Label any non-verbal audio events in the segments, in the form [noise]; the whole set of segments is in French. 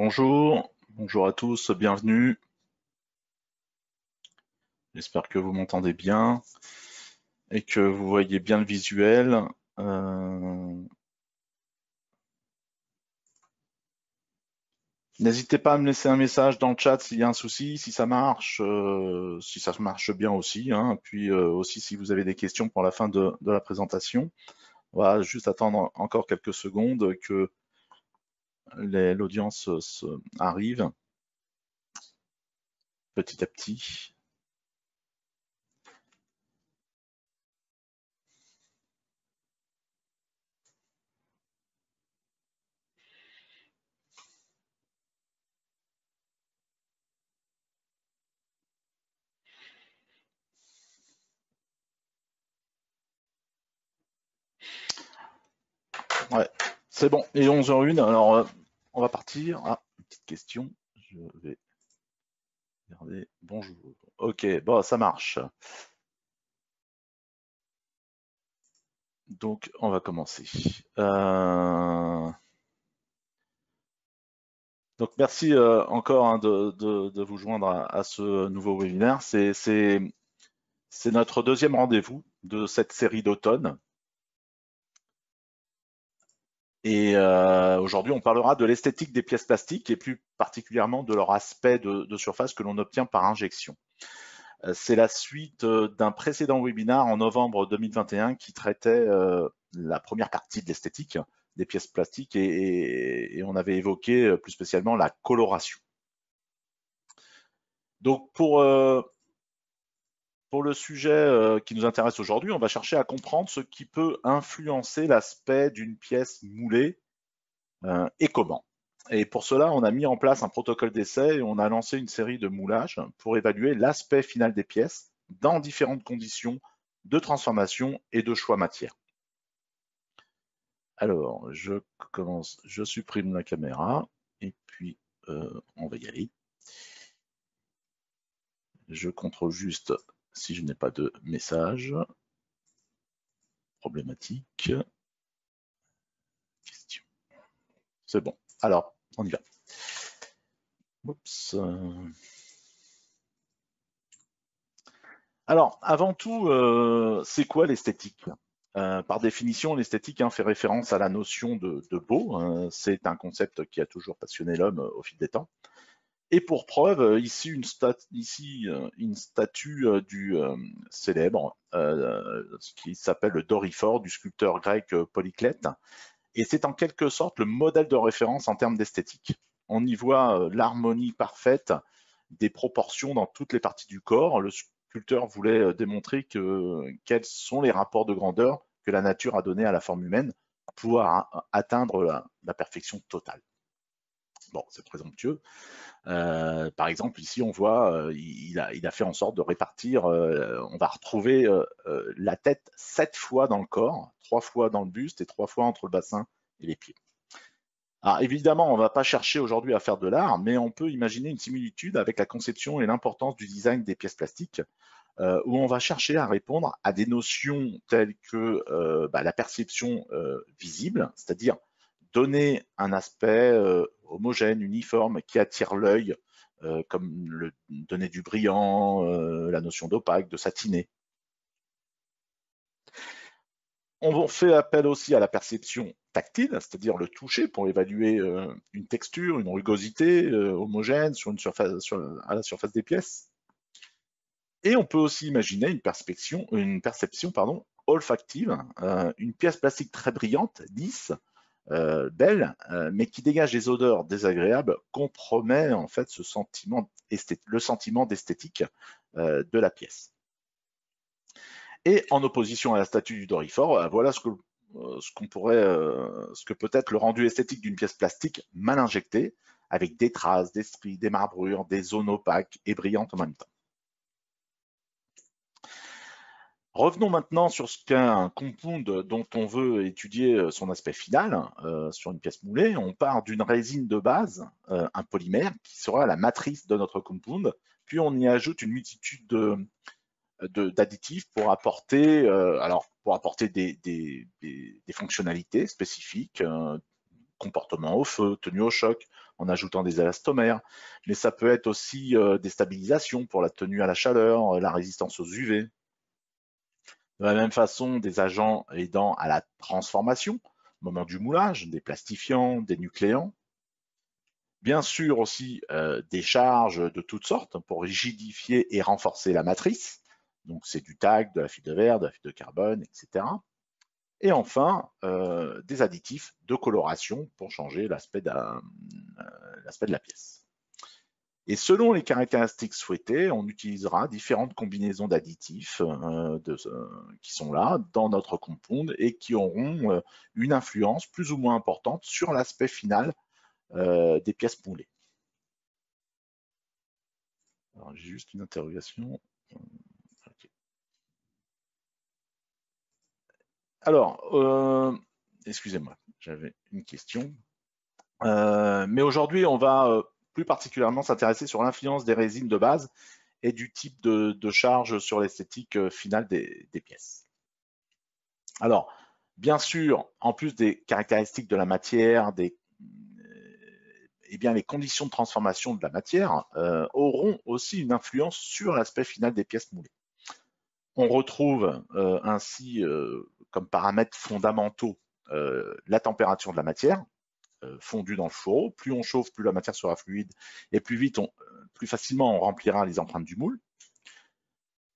Bonjour, bonjour à tous, bienvenue. J'espère que vous m'entendez bien et que vous voyez bien le visuel. Euh, n'hésitez pas à me laisser un message dans le chat s'il y a un souci, si ça marche, euh, si ça marche bien aussi, hein. puis euh, aussi si vous avez des questions pour la fin de, de la présentation. On va juste attendre encore quelques secondes que l'audience arrive petit à petit. Ouais, c'est bon, il est 11h01. Alors, euh, on va partir. Ah, petite question. Je vais regarder. Bonjour. Ok, bon, ça marche. Donc, on va commencer. Euh, donc, merci euh, encore hein, de, vous joindre à ce nouveau webinaire. C'est notre deuxième rendez-vous de cette série d'automne. Et euh, aujourd'hui, on parlera de l'esthétique des pièces plastiques et plus particulièrement de leur aspect de, surface que l'on obtient par injection. Euh, c'est la suite euh, d'un précédent webinar en novembre 2021 qui traitait la première partie de l'esthétique des pièces plastiques et, on avait évoqué plus spécialement la coloration. Donc pour pour le sujet euh, qui nous intéresse aujourd'hui, on va chercher à comprendre ce qui peut influencer l'aspect d'une pièce moulée euh, et comment. Et pour cela, on a mis en place un protocole d'essai et on a lancé une série de moulages pour évaluer l'aspect final des pièces dans différentes conditions de transformation et de choix matière. Alors, je commence, je supprime la caméra et puis euh, on va y aller. Je contrôle juste si je n'ai pas de message problématique. Question. C'est bon. Alors, on y va. Alors, avant tout, euh, c'est quoi l'esthétique euh, par définition, l'esthétique hein, fait référence à la notion de, beau. Hein. c'est un concept qui a toujours passionné l'homme euh, au fil des temps. Et pour preuve, euh, ici une, ici, euh, statue euh, du célèbre, ce qui s'appelle le Dorifor, du sculpteur grec Polyclète. Et c'est en quelque sorte le modèle de référence en termes d'esthétique. On y voit l'harmonie parfaite des proportions dans toutes les parties du corps. Le sculpteur voulait démontrer que, quels sont les rapports de grandeur que la nature a donné à la forme humaine pour atteindre la perfection totale. Bon, c'est présomptueux. Euh, par exemple, ici, on voit, euh, il, a, fait en sorte de répartir, euh, on va retrouver la tête sept fois dans le corps, trois fois dans le buste et trois fois entre le bassin et les pieds. Alors évidemment, on ne va pas chercher aujourd'hui à faire de l'art, mais on peut imaginer une similitude avec la conception et l'importance du design des pièces plastiques, où on va chercher à répondre à des notions telles que bah, la perception visible, c'est-à-dire donner un aspect euh, homogène, uniforme, qui attire l'œil, euh, comme le, donner du brillant, euh, la notion d'opaque, de satiné. On fait appel aussi à la perception tactile, c'est-à-dire le toucher pour évaluer une texture, une rugosité homogène sur à la surface des pièces. Et on peut aussi imaginer une perception, pardon, olfactive, hein, une pièce plastique très brillante, lisse, belle, euh, euh, mais qui dégage des odeurs désagréables, compromet en fait ce sentiment le sentiment d'esthétique euh, de la pièce. Et en opposition à la statue du dorifort, voilà ce que ce pourrait, ce que peut être le rendu esthétique d'une pièce plastique mal injectée, avec des traces, des stries, des marbrures, des zones opaques et brillantes en même temps. Revenons maintenant sur ce qu'un un compound dont on veut étudier euh, son aspect final euh, sur une pièce moulée. On part d'une résine de base, euh, un polymère, qui sera la matrice de notre compound, puis on y ajoute une multitude d'additifs pour apporter, alors, pour apporter des, des fonctionnalités spécifiques, comportement au feu, tenue au choc, en ajoutant des élastomères. Mais ça peut être aussi des stabilisations pour la tenue à la chaleur, la résistance aux UV, de la même façon, des agents aidant à la transformation, au moment du moulage, des plastifiants, des nucléants. Bien sûr aussi euh, des charges de toutes sortes pour rigidifier et renforcer la matrice. Donc c'est du tag, de la fibre de verre, de la fibre de carbone, etc. Et enfin, euh, des additifs de coloration pour changer l'aspect euh, de la pièce. Et selon les caractéristiques souhaitées, on utilisera différentes combinaisons d'additifs euh, euh, qui sont là dans notre compound et qui auront euh, une influence plus ou moins importante sur l'aspect final des pièces poulées. Alors, j'ai juste une interrogation. Alors, excusez-moi, j'avais une question. mais aujourd'hui, on va plus particulièrement s'intéresser sur l'influence des résines de base et du type de, charge sur l'esthétique euh, finale des, pièces. Alors, bien sûr, en plus des caractéristiques de la matière, des, euh, eh les conditions de transformation de la matière euh, auront aussi une influence sur l'aspect final des pièces moulées. On retrouve ainsi comme paramètres fondamentaux la température de la matière, euh, fondu dans le fourreau. Plus on chauffe, plus la matière sera fluide et plus vite, on, euh, plus facilement on remplira les empreintes du moule.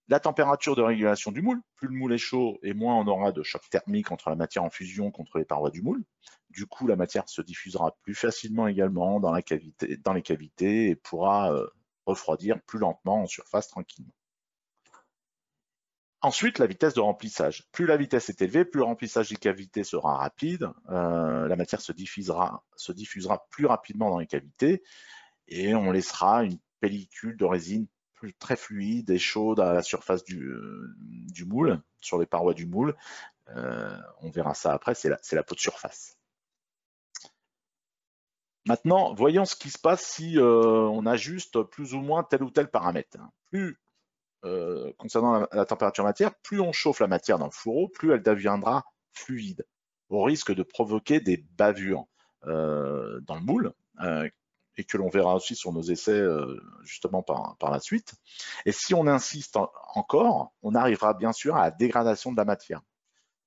La température de régulation du moule, plus le moule est chaud et moins on aura de choc thermique entre la matière en fusion contre les parois du moule. Du coup, la matière se diffusera plus facilement également dans, les cavités et pourra euh, refroidir plus lentement en surface tranquillement. Ensuite, la vitesse de remplissage. Plus la vitesse est élevée, plus le remplissage des cavités sera rapide, euh, la matière se diffusera, se diffusera plus rapidement dans les cavités et on laissera une pellicule de résine plus, très fluide et chaude à la surface du, euh, du moule, sur les parois du moule. Euh, on verra ça après, c'est la, la, peau de surface. Maintenant, voyons ce qui se passe si on ajuste plus ou moins tel ou tel paramètre. Euh, concernant la, température matière, plus on chauffe la matière dans le fourreau, plus elle deviendra fluide, au risque de provoquer des bavures euh, dans le moule, euh, et que l'on verra aussi sur nos essais justement par, la suite. Et si on insiste encore, on arrivera bien sûr à la dégradation de la matière.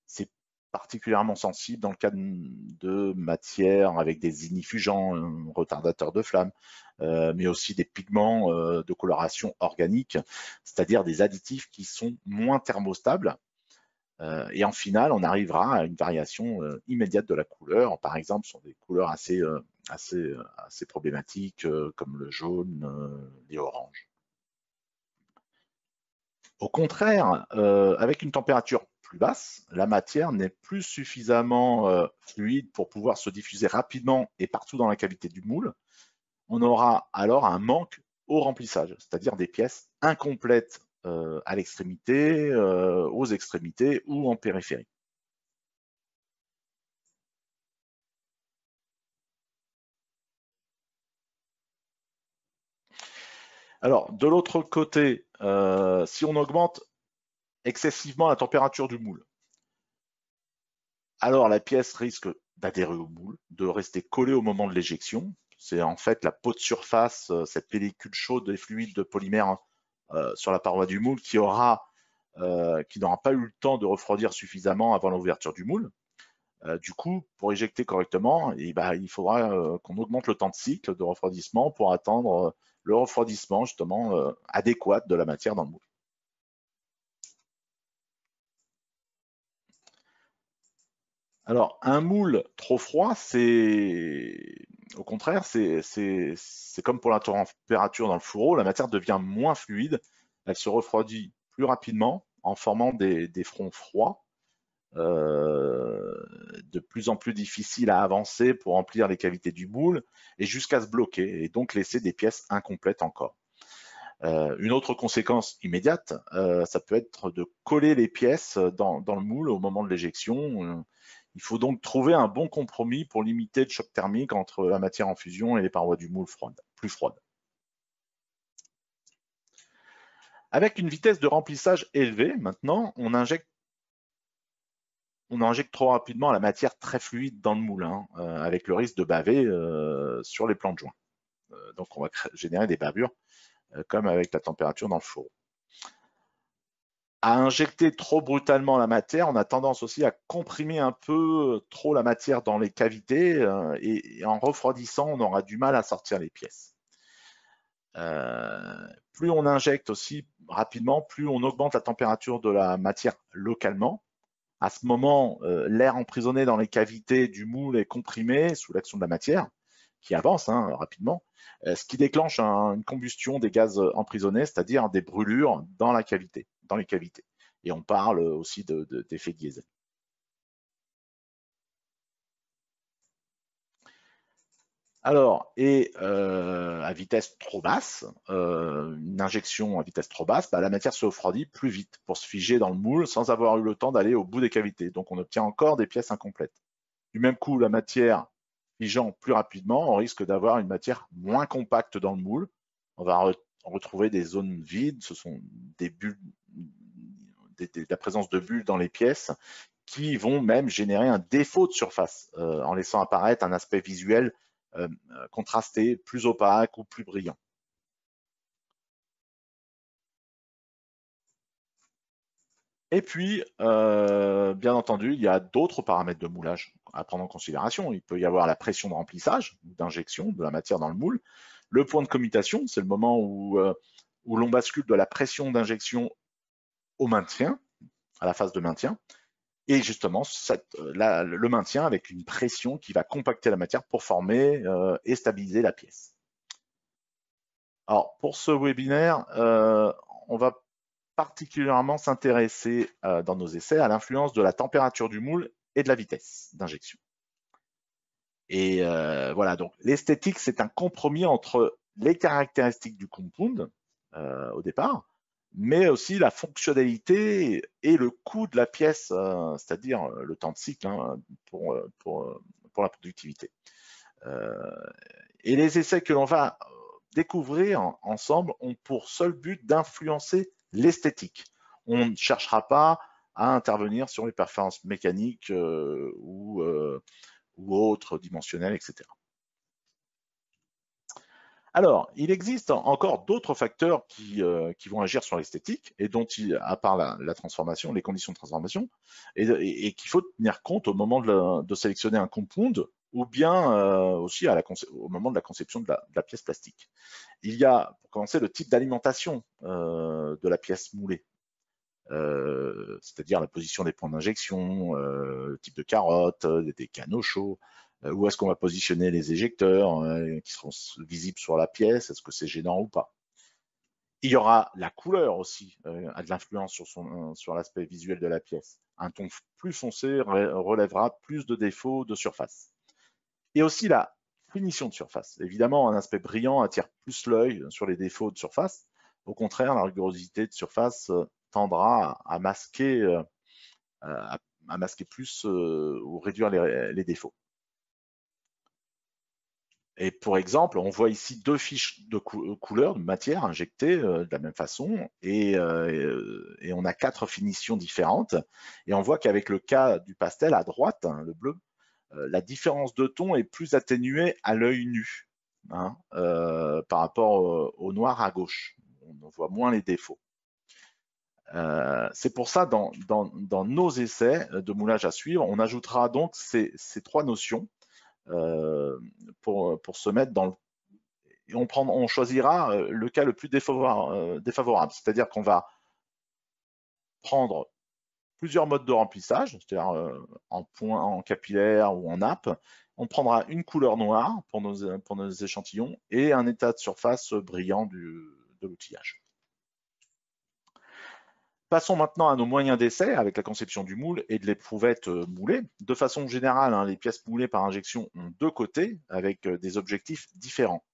C'est particulièrement sensible dans le cas de, matières avec des inifugents, euh, retardateurs de flamme, euh, mais aussi des pigments euh, de coloration organique, c'est-à-dire des additifs qui sont moins thermostables. et en finale, on arrivera à une variation immédiate de la couleur. Par exemple, sont des couleurs assez, assez, assez problématiques comme le jaune, les oranges. Au contraire, avec une température plus basse, la matière n'est plus suffisamment euh, fluide pour pouvoir se diffuser rapidement et partout dans la cavité du moule, on aura alors un manque au remplissage, c'est-à-dire des pièces incomplètes euh, à l'extrémité, euh, aux extrémités ou en périphérie. Alors, de l'autre côté, si on augmente excessivement la température du moule. Alors la pièce risque d'adhérer au moule, de rester collée au moment de l'éjection. C'est en fait la peau de surface, euh, cette pellicule chaude et fluide de polymère euh, sur la paroi du moule qui aura, euh, qui n'aura pas eu le temps de refroidir suffisamment avant l'ouverture du moule. du coup, pour éjecter correctement, eh ben, il faudra qu'on augmente le temps de cycle de refroidissement pour attendre le refroidissement justement adéquat de la matière dans le moule. Alors, un moule trop froid, c'est au contraire, c'est comme pour la température dans le fourreau, la matière devient moins fluide, elle se refroidit plus rapidement en formant des, fronts froids, euh, de plus en plus difficiles à avancer pour remplir les cavités du moule, et jusqu'à se bloquer, et donc laisser des pièces incomplètes encore. Euh, une autre conséquence immédiate, euh, ça peut être de coller les pièces dans, dans, le moule au moment de l'éjection. Il faut donc trouver un bon compromis pour limiter le choc thermique entre la matière en fusion et les parois du moule froide, plus froides. Avec une vitesse de remplissage élevée, maintenant, on injecte trop rapidement la matière très fluide dans le moulin, hein, euh, avec le risque de baver euh, sur les plans de joint. Euh, donc, on va générer des bavures, comme avec la température dans le four à injecter trop brutalement la matière, on a tendance aussi à comprimer un peu euh, trop la matière dans les cavités euh, et, en refroidissant, on aura du mal à sortir les pièces. Euh, plus on injecte aussi rapidement, plus on augmente la température de la matière localement. À ce moment, l'air emprisonné dans les cavités du moule est comprimé sous l'action de la matière qui avance hein, rapidement, ce qui déclenche une combustion des gaz emprisonnés, c'est-à-dire des brûlures dans la cavité dans les cavités. Et on parle aussi d'effet de, diesel. Alors, et euh, à vitesse trop basse, euh, une injection à vitesse trop basse, bah, la matière se refroidit plus vite pour se figer dans le moule sans avoir eu le temps d'aller au bout des cavités. Donc, on obtient encore des pièces incomplètes. Du même coup, la matière figeant plus rapidement, on risque d'avoir une matière moins compacte dans le moule. On va retrouver des zones vides, ce sont des bulles, la présence de bulles dans les pièces qui vont même générer un défaut de surface euh, en laissant apparaître un aspect visuel euh, contrasté, plus opaque ou plus brillant. Et puis, euh, bien entendu, il y a d'autres paramètres de moulage à prendre en considération. Il peut y avoir la pression de remplissage, ou d'injection de la matière dans le moule, le point de commutation, c'est le moment euh, où, l'on bascule de la pression d'injection au maintien, à la phase de maintien. Et justement, euh, le maintien avec une pression qui va compacter la matière pour former euh, et stabiliser la pièce. Alors, pour ce webinaire, on va particulièrement s'intéresser dans nos essais à l'influence de la température du moule et de la vitesse d'injection. Et euh, voilà, donc l'esthétique, c'est un compromis entre les caractéristiques du compound euh, au départ, mais aussi la fonctionnalité et le coût de la pièce, euh, c'est-à-dire le temps de cycle hein, pour, pour, pour, la productivité. et les essais que l'on va découvrir ensemble ont pour seul but d'influencer l'esthétique. On ne cherchera pas à intervenir sur les performances mécaniques ou ou autres, dimensionnels, etc. Alors, il existe encore d'autres facteurs euh, qui, vont agir sur l'esthétique et dont à part la, transformation, les conditions de transformation, et, qu'il faut tenir compte au moment de, sélectionner un compound ou bien euh, aussi au moment de la conception de la, pièce plastique. Il y a, pour commencer, le type d'alimentation euh, de la pièce moulée. Euh, c'est-à-dire la position des points d'injection, euh, le type de carotte, euh, des canaux chauds, où est-ce qu'on va positionner les éjecteurs qui seront visibles sur la pièce, est-ce que c'est gênant ou pas. Il y aura la couleur aussi, a de l'influence sur, son, sur l'aspect visuel de la pièce. Un ton plus foncé relèvera plus de défauts de surface. Et aussi la finition de surface. Évidemment, un aspect brillant attire plus l'œil sur les défauts de surface. Au contraire, la rugosité de surface tendra à, masquer, euh, euh, à, masquer plus euh, ou réduire les, défauts. Et pour exemple, on voit ici deux fiches de couleurs, couleur, de matière injectées de la même façon, et, on a quatre finitions différentes. Et on voit qu'avec le cas du pastel à droite, hein, le bleu, la différence de ton est plus atténuée à l'œil nu hein, par rapport au noir à gauche. On voit moins les défauts. Euh, c'est pour ça, dans, nos essais euh, de moulage à suivre, on ajoutera donc ces, trois notions euh, pour, se mettre dans le... on, choisira le cas le plus défavorable, c'est-à-dire qu'on va prendre plusieurs modes de remplissage, c'est-à-dire en point, en capillaire ou en nappe. On prendra une couleur noire pour nos, échantillons et un état de surface brillant de l'outillage. Passons maintenant à nos moyens d'essai avec la conception du moule et de l'éprouvette euh, moulée. De façon générale, hein, les pièces moulées par injection ont deux côtés avec euh, des objectifs différents.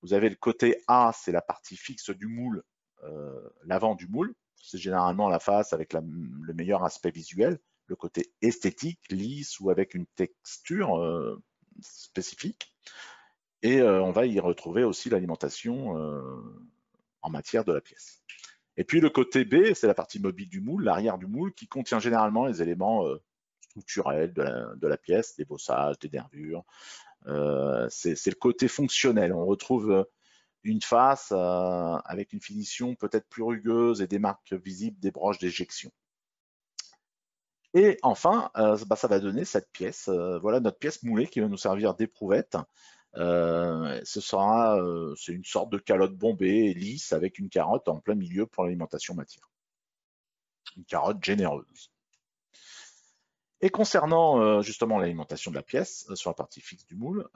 Vous avez le côté A, c'est la partie fixe du moule, euh, l'avant du moule. C'est généralement la face avec le meilleur aspect visuel. Le côté esthétique, lisse ou avec une texture spécifique. Et on va y retrouver aussi l'alimentation en matière de la pièce. Et puis le côté B, c'est la partie mobile du moule, l'arrière du moule, qui contient généralement les éléments euh, structurels de la, pièce, des bossages, des nervures. Euh, c'est le côté fonctionnel. On retrouve euh, une face avec une finition peut-être plus rugueuse et des marques visibles des broches d'éjection. Et enfin, bah, ça va donner cette pièce. voilà notre pièce moulée qui va nous servir d'éprouvette. Euh, ce sera, euh, c'est une sorte de calotte bombée lisse avec une carotte en plein milieu pour l'alimentation matière. Une carotte généreuse. Et concernant euh, justement l'alimentation de la pièce sur la partie fixe du moule,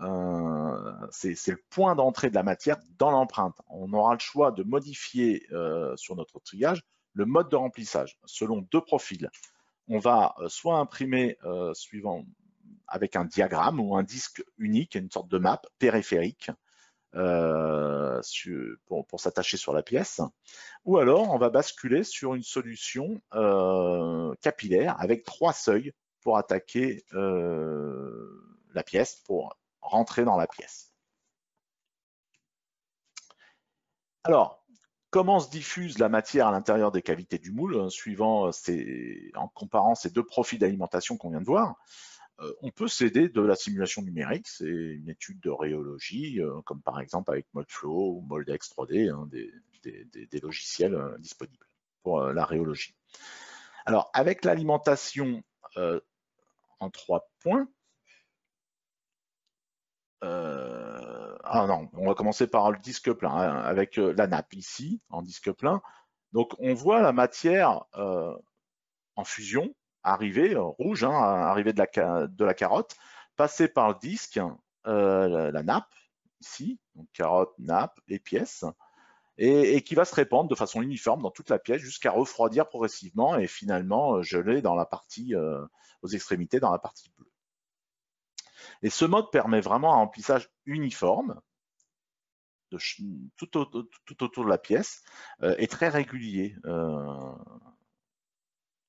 c'est le point d'entrée de la matière dans l'empreinte. On aura le choix de modifier sur notre triage le mode de remplissage selon deux profils. On va soit imprimer suivant avec un diagramme ou un disque unique, une sorte de map périphérique euh, pour, s'attacher sur la pièce. Ou alors, on va basculer sur une solution euh, capillaire avec trois seuils pour attaquer euh, la pièce, pour rentrer dans la pièce. Alors, comment se diffuse la matière à l'intérieur des cavités du moule, suivant en comparant ces deux profils d'alimentation qu'on vient de voir euh, on peut s'aider de la simulation numérique, c'est une étude de rhéologie, euh, comme par exemple avec Modflow ou Moldex 3D, hein, des, logiciels euh, disponibles pour la rhéologie. Alors, avec l'alimentation en trois points, ah non, on va commencer par le disque plein, hein, avec la nappe ici, en disque plein. Donc, on voit la matière en fusion, arriver, euh, rouge, hein, arriver de la, carotte, passer par le disque, euh, la, nappe, ici, donc carotte, nappe et pièce, et, qui va se répandre de façon uniforme dans toute la pièce jusqu'à refroidir progressivement et finalement euh, geler dans la partie, aux extrémités, dans la partie bleue. Et ce mode permet vraiment un remplissage uniforme tout, autour de la pièce et très régulier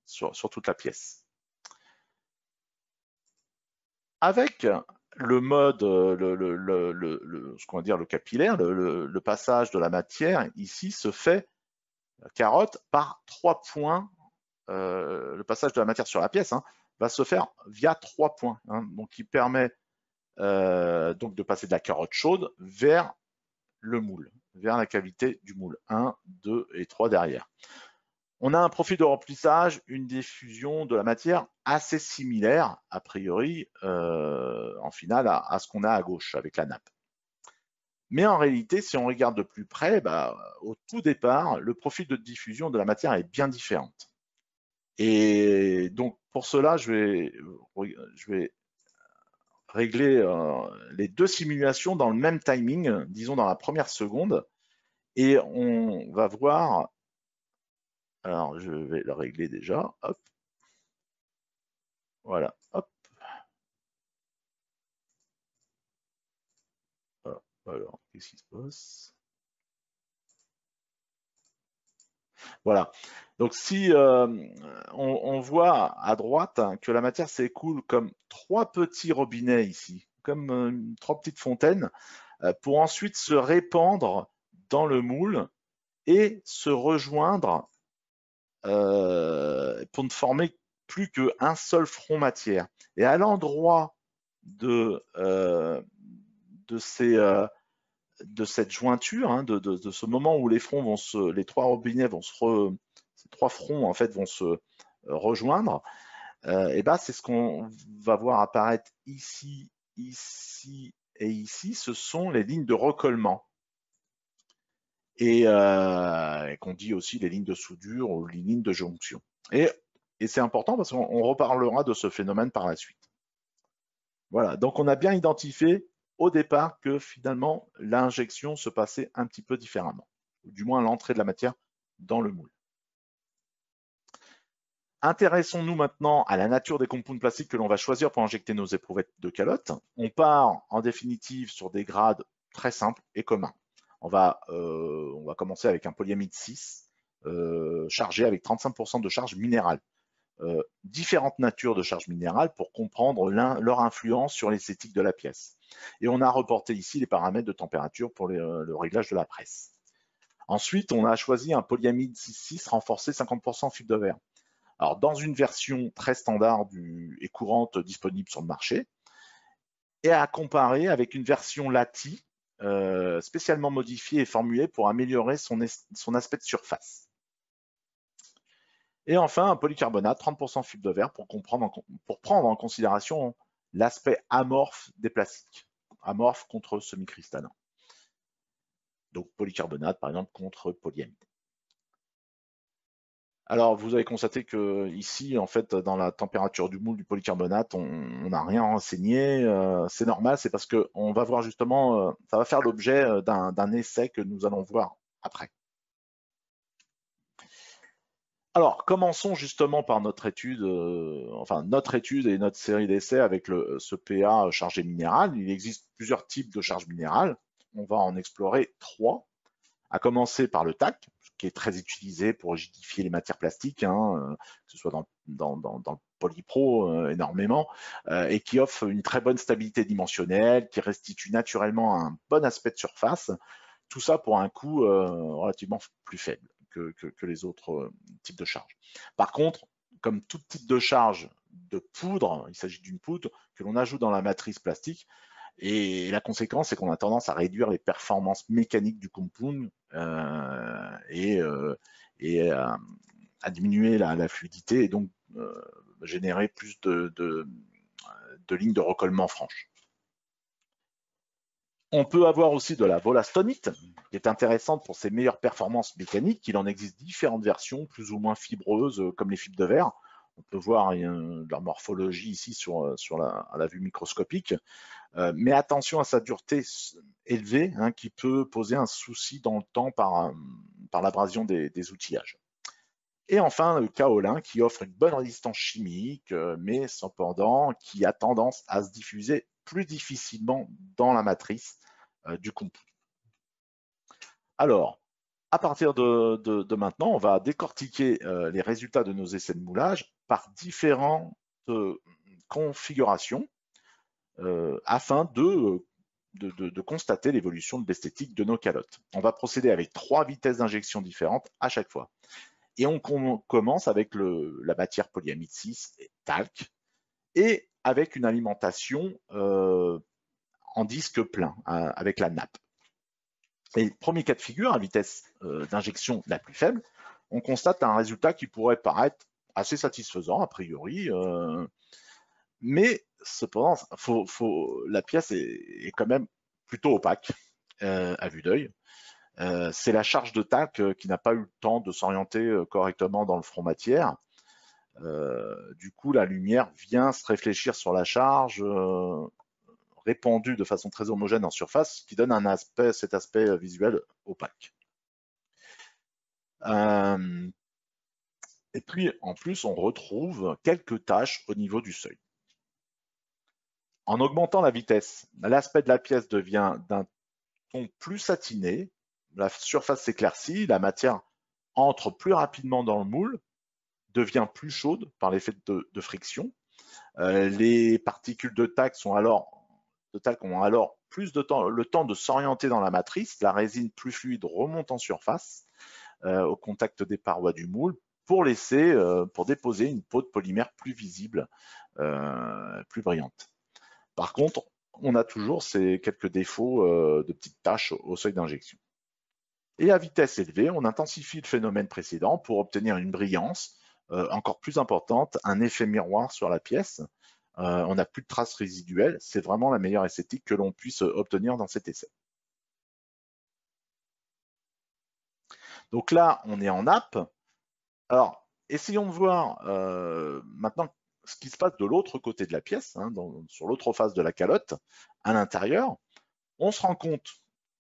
sur, toute la pièce. Avec le mode, euh, le, ce qu'on va dire, le capillaire, le, passage de la matière ici se fait carotte par trois points. Euh, le passage de la matière sur la pièce hein, va se faire via trois points, hein. donc qui permet euh, donc de passer de la carotte chaude vers le moule, vers la cavité du moule 1, 2 et 3 derrière. On a un profil de remplissage, une diffusion de la matière assez similaire, a priori, euh, en finale, à, ce qu'on a à gauche avec la nappe. Mais en réalité, si on regarde de plus près, bah, au tout départ, le profil de diffusion de la matière est bien différent. Et donc, pour cela, je vais, régler euh, les deux simulations dans le même timing, disons dans la première seconde, et on va voir alors, je vais la régler déjà. Voilà. Hop. Alors, qu'est-ce qui se passe Voilà. Donc, si euh, on, voit à droite que la matière s'écoule comme trois petits robinets ici, comme euh, trois petites fontaines, euh, pour ensuite se répandre dans le moule et se rejoindre euh, pour ne former plus qu'un seul front matière. Et à l'endroit de, euh, de ces euh, de cette jointure, hein, de, de, ce moment où les fronts vont se, les trois robinets vont se, trois fronts en fait vont se rejoindre, et ben c'est ce qu'on va voir apparaître ici, ici et ici. Ce sont les lignes de recollement. Euh, et, qu'on dit aussi les lignes de soudure ou les lignes de jonction. Et, c'est important parce qu'on reparlera de ce phénomène par la suite. Voilà, donc on a bien identifié au départ que finalement l'injection se passait un petit peu différemment, ou du moins l'entrée de la matière dans le moule. Intéressons-nous maintenant à la nature des compounds plastiques que l'on va choisir pour injecter nos éprouvettes de calotte. On part en définitive sur des grades très simples et communs on va, euh, on va commencer avec un polyamide 6 euh, chargé avec 35% de charge minérale. Euh, différentes natures de charge minérale pour comprendre leur influence sur l'esthétique de la pièce. Et on a reporté ici les paramètres de température pour le réglage de la presse. Ensuite, on a choisi un polyamide 6,6 renforcé 50% fibre de verre. Alors, dans une version très standard du, et courante disponible sur le marché, et à comparer avec une version LATI euh, spécialement modifié et formulé pour améliorer son, son, aspect de surface. Et enfin, un polycarbonate, 30% fibre de verre pour, comprendre pour prendre en considération l'aspect amorphe des plastiques, amorphe contre semi-cristallin. Donc polycarbonate, par exemple, contre polyamide. Alors, vous avez constaté que ici, en fait, dans la température du moule du polycarbonate, on n'a rien renseigné. Euh, c'est normal, c'est parce que va voir justement, euh, ça va faire l'objet euh, d'un essai que nous allons voir après. Alors, commençons justement par notre étude, enfin notre étude et notre série d'essais avec ce PA chargé minéral. Il existe plusieurs types de charges minérales. On va en explorer trois, à commencer par le TAC, qui est très utilisé pour rigidifier les matières plastiques, hein, euh, que ce soit dans, dans, dans, le polypro euh, énormément, euh, et qui offre une très bonne stabilité dimensionnelle, qui restitue naturellement un bon aspect de surface, tout ça pour un coût relativement plus faible que, que les autres types de charges. Par contre, comme tout type de charge de poudre, il s'agit d'une poudre que l'on ajoute dans la matrice plastique, et la conséquence, c'est qu'on a tendance à réduire les performances mécaniques du compound euh, et, euh, euh, à, diminuer la, fluidité et donc générer plus de, de lignes de recollement franches. On peut avoir aussi de la volastonite, qui est intéressante pour ses meilleures performances mécaniques. Il en existe différentes versions, plus ou moins fibreuses, comme les fibres de verre, on peut voir leur morphologie ici euh, sur, la, à la vue microscopique. Euh, mais attention à sa dureté élevée hein, qui peut poser un souci dans le temps par, euh, l'abrasion des, outillages. Et enfin, le kaolin qui offre une bonne résistance chimique, mais cependant qui a tendance à se diffuser plus difficilement dans la matrice du compost. Alors, à partir de, maintenant, on va décortiquer les résultats de nos essais de moulage par différentes euh, configurations euh, afin euh, de, de, constater l'évolution de l'esthétique de nos calottes. On va procéder avec trois vitesses d'injection différentes à chaque fois. Et on commence avec le, la matière polyamide 6 et talc et avec une alimentation en disque plein avec la nappe. Et premier cas de figure, à vitesse d'injection la plus faible, on constate un résultat qui pourrait paraître assez satisfaisant, a priori. Euh, mais cependant, faut, la pièce est, quand même plutôt opaque euh, à vue d'œil. Euh, c'est la charge de tac qui n'a pas eu le temps de s'orienter correctement dans le front matière. du coup, la lumière vient se réfléchir sur la charge répandue de façon très homogène en surface, qui donne un aspect, cet aspect visuel opaque. Et puis, en plus, on retrouve quelques tâches au niveau du seuil. En augmentant la vitesse, l'aspect de la pièce devient d'un ton plus satiné, la surface s'éclaircit, la matière entre plus rapidement dans le moule, devient plus chaude par l'effet de, friction. Euh, les particules de TAC sont alors, ont alors plus de temps, le temps de s'orienter dans la matrice, la résine plus fluide remonte en surface euh, au contact des parois du moule, pour laisser, euh, pour déposer une peau de polymère plus visible, euh, plus brillante. Par contre, on a toujours ces quelques défauts euh, de petites taches au seuil d'injection. Et à vitesse élevée, on intensifie le phénomène précédent pour obtenir une brillance encore plus importante, un effet miroir sur la pièce. on n'a plus de traces résiduelles, c'est vraiment la meilleure esthétique que l'on puisse obtenir dans cet essai. Donc là, on est en nappe, alors, essayons de voir euh, maintenant ce qui se passe de l'autre côté de la pièce, hein, sur l'autre face de la calotte, à l'intérieur. On se rend compte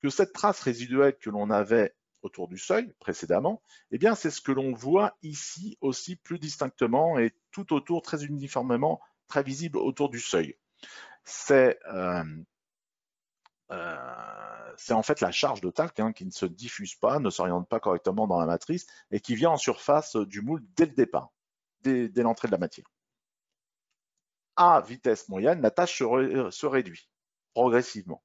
que cette trace résiduelle que l'on avait autour du seuil précédemment, eh bien c'est ce que l'on voit ici aussi plus distinctement et tout autour très uniformément, très visible autour du seuil. C'est euh, euh, c'est en fait la charge de talc hein, qui ne se diffuse pas, ne s'oriente pas correctement dans la matrice et qui vient en surface du moule dès le départ, dès, l'entrée de la matière. À vitesse moyenne, la tâche se, réduit progressivement.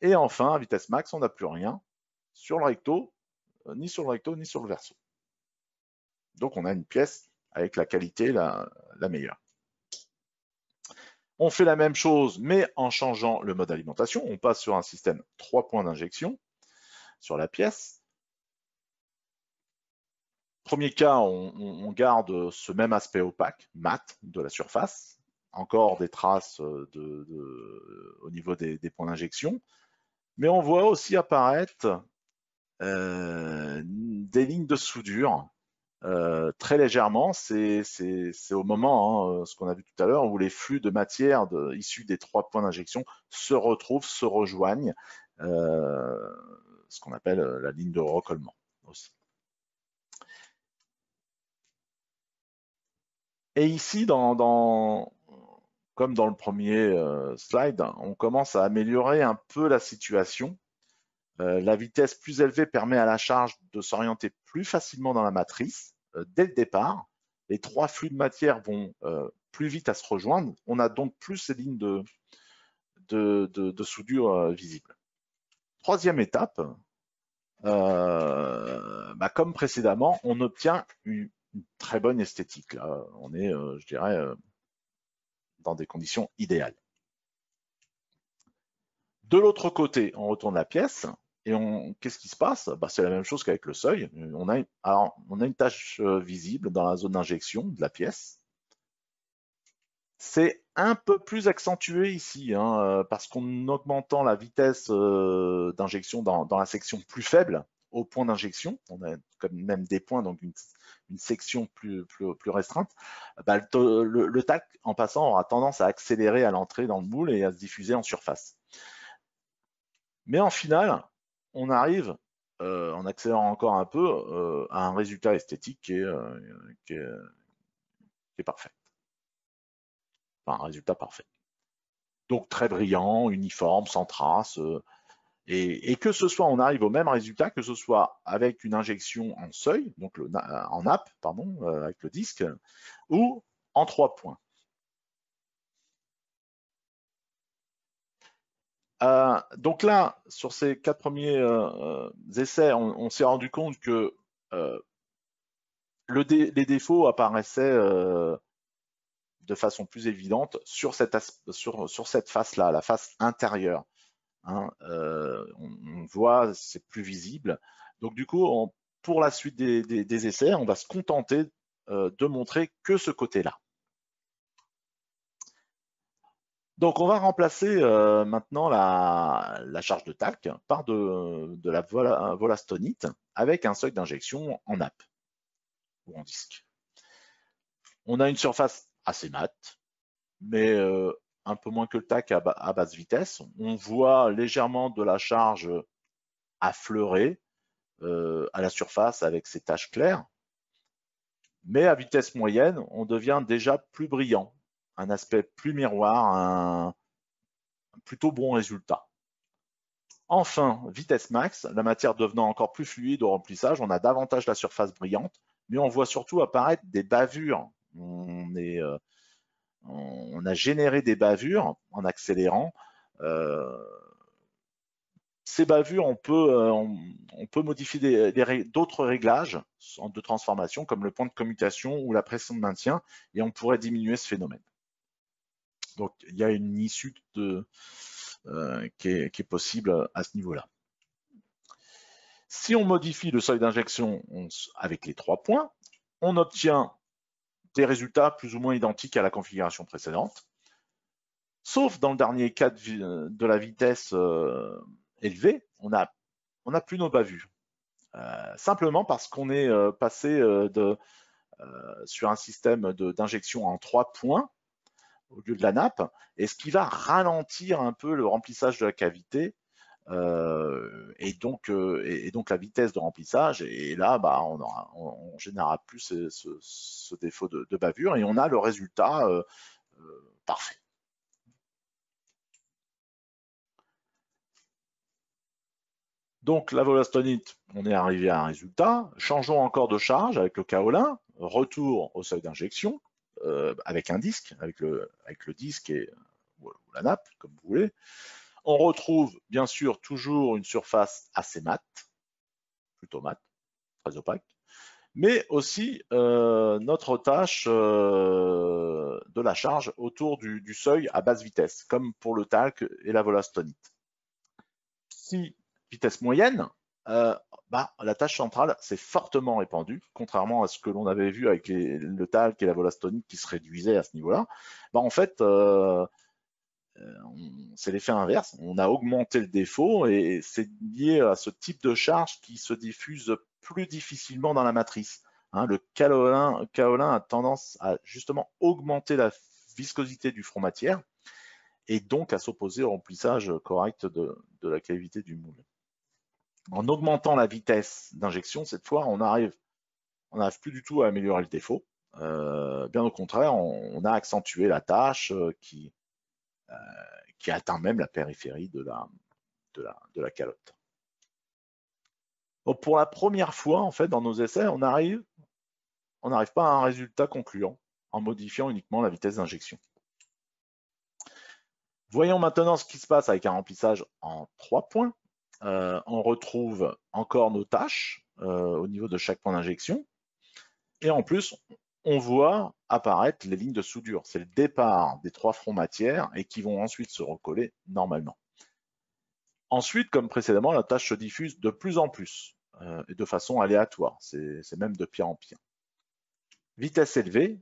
Et enfin, à vitesse max, on n'a plus rien sur le recto, euh, ni sur le recto, ni sur le verso. Donc on a une pièce avec la qualité la meilleure. On fait la même chose, mais en changeant le mode alimentation. On passe sur un système 3 points d'injection sur la pièce. Premier cas, on, garde ce même aspect opaque, mat, de la surface. Encore des traces de, au niveau des, points d'injection. Mais on voit aussi apparaître euh, des lignes de soudure euh, très légèrement. C'est au moment, hein, euh, ce qu'on a vu tout à l'heure, où les flux de matière issus des trois points d'injection se retrouvent, se rejoignent, euh, ce qu'on appelle la ligne de recollement aussi. Et ici, comme dans le premier slide, on commence à améliorer un peu la situation. la vitesse plus élevée permet à la charge de s'orienter plus facilement dans la matrice. Euh, dès le départ. Les trois flux de matière vont euh, plus vite à se rejoindre. On a donc plus ces lignes de, soudure euh, visibles. Troisième étape, bah, comme précédemment, on obtient une, très bonne esthétique. on est, je dirais, dans des conditions idéales. De l'autre côté, on retourne la pièce. Et qu'est-ce qui se passe bah, C'est la même chose qu'avec le seuil. On a, alors, on a une tâche euh, visible dans la zone d'injection de la pièce. C'est un peu plus accentué ici, hein, euh, parce qu'en augmentant la vitesse euh, d'injection dans, dans, la section plus faible, au point d'injection, on a comme même des points, donc une, une section plus, plus, plus restreinte, bah, le, tac, en passant, aura tendance à accélérer à l'entrée dans le moule et à se diffuser en surface. Mais en finale, on arrive, euh, en accélérant encore un peu, euh, à un résultat esthétique euh, qui est, parfait. Enfin, un résultat parfait. Donc très brillant, uniforme, sans trace. Et, que ce soit, on arrive au même résultat, que ce soit avec une injection en seuil, donc en app, pardon, avec le disque, ou en trois points. Euh, donc là, sur ces quatre premiers euh, euh, essais, on, s'est rendu compte que le les défauts apparaissaient de façon plus évidente sur cette, face-là, la face intérieure. Hein, on, voit, c'est plus visible. Donc du coup, pour la suite des, essais, on va se contenter de montrer que ce côté-là. Donc, on va remplacer euh, maintenant la, charge de TAC par de, la volastonite avec un seuil d'injection en app ou en disque. On a une surface assez mate, mais euh, un peu moins que le TAC à, basse vitesse. On voit légèrement de la charge affleurée euh, à la surface avec ses taches claires. Mais à vitesse moyenne, on devient déjà plus brillant, un aspect plus miroir, un, plutôt bon résultat. Enfin, vitesse max, la matière devenant encore plus fluide au remplissage, on a davantage la surface brillante, mais on voit surtout apparaître des bavures. On, euh, on a généré des bavures en accélérant. Euh, ces bavures, on peut, euh, on peut modifier d'autres réglages de transformation comme le point de commutation ou la pression de maintien et on pourrait diminuer ce phénomène. Donc il y a une issue euh, qui, est, possible à ce niveau-là. Si on modifie le seuil d'injection avec les trois points, on obtient des résultats plus ou moins identiques à la configuration précédente, sauf dans le dernier cas de, euh, la vitesse euh, élevée, on n'a plus nos bas Euh, simplement parce qu'on est passé sur un système d'injection en trois points au lieu de la nappe, et ce qui va ralentir un peu le remplissage de la cavité, euh, et, donc, euh, et, donc la vitesse de remplissage. Et, là, bah, on, générera plus ce, défaut de, bavure et on a le résultat euh, parfait. Donc la volastonite, on est arrivé à un résultat. Changeons encore de charge avec le kaolin. Retour au seuil d'injection. Euh, avec un disque, avec le, disque et euh, la nappe, comme vous voulez. On retrouve bien sûr toujours une surface assez mate, plutôt mate, très opaque, mais aussi euh, notre tâche de la charge autour du, du, seuil à basse vitesse, comme pour le talc et la volastonite. Si vitesse moyenne, euh, bah, la tâche centrale s'est fortement répandue, contrairement à ce que l'on avait vu avec le talc et la volastonique qui se réduisaient à ce niveau-là. Bah, en fait, euh, euh, c'est l'effet inverse. On a augmenté le défaut et c'est lié à ce type de charge qui se diffuse plus difficilement dans la matrice. Hein. le kaolin, a tendance à justement augmenter la viscosité du front matière et donc à s'opposer au remplissage correct de, de la cavité du moule en augmentant la vitesse d'injection, cette fois, on arrive, on n'arrive plus du tout à améliorer le défaut. Euh, bien au contraire, on, a accentué la tâche euh, euh, qui, atteint même la périphérie de la, calotte. pour la première fois, en fait, dans nos essais, on n'arrive pas à un résultat concluant en modifiant uniquement la vitesse d'injection. Voyons maintenant ce qui se passe avec un remplissage en trois points. Euh, on retrouve encore nos tâches euh, au niveau de chaque point d'injection. Et en plus, on voit apparaître les lignes de soudure. C'est le départ des trois fronts matières et qui vont ensuite se recoller normalement. Ensuite, comme précédemment, la tâche se diffuse de plus en plus euh, et de façon aléatoire. C'est même de pire en pire. Vitesse élevée,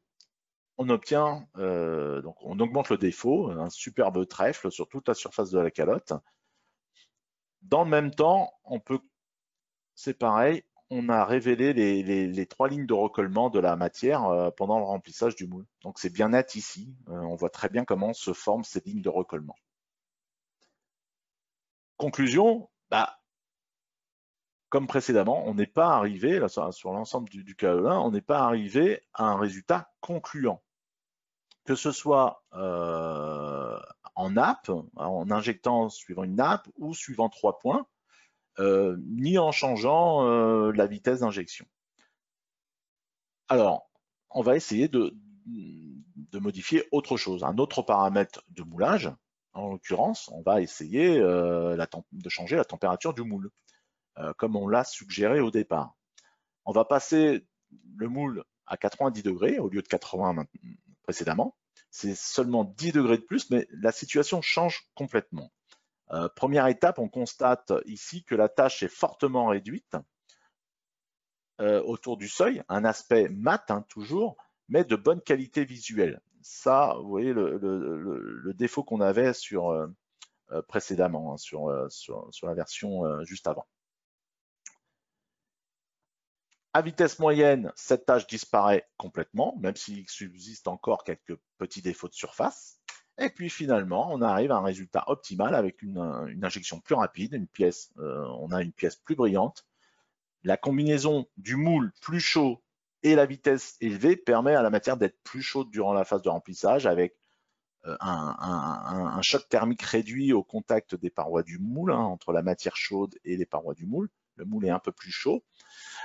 on obtient, donc on augmente le défaut, un superbe trèfle sur toute la surface de la calotte dans le même temps, on peut, c'est pareil, on a révélé les, trois lignes de recollement de la matière euh, pendant le remplissage du moule. Donc c'est bien net ici, euh, on voit très bien comment se forment ces lignes de recollement. Conclusion, bah, comme précédemment, on n'est pas arrivé, là, sur, l'ensemble du, du KE1, on n'est pas arrivé à un résultat concluant que ce soit euh, en nappe, en injectant suivant une nappe ou suivant trois points, euh, ni en changeant euh, la vitesse d'injection. Alors, on va essayer de, modifier autre chose, un autre paramètre de moulage. En l'occurrence, on va essayer de changer la température du moule, comme on l'a suggéré au départ. On va passer le moule à 90 degrés au lieu de 80 précédemment. C'est seulement 10 degrés de plus, mais la situation change complètement. Euh, première étape, on constate ici que la tâche est fortement réduite euh, autour du seuil, un aspect mat hein, toujours, mais de bonne qualité visuelle. Ça, vous voyez le, défaut qu'on avait sur, euh, précédemment, hein, sur, la version juste avant. À vitesse moyenne, cette tâche disparaît complètement, même s'il subsiste encore quelques petits défauts de surface. Et puis finalement, on arrive à un résultat optimal avec une, injection plus rapide, une pièce, euh, on a une pièce plus brillante. La combinaison du moule plus chaud et la vitesse élevée permet à la matière d'être plus chaude durant la phase de remplissage avec euh, un, choc thermique réduit au contact des parois du moule, hein, entre la matière chaude et les parois du moule le moule est un peu plus chaud.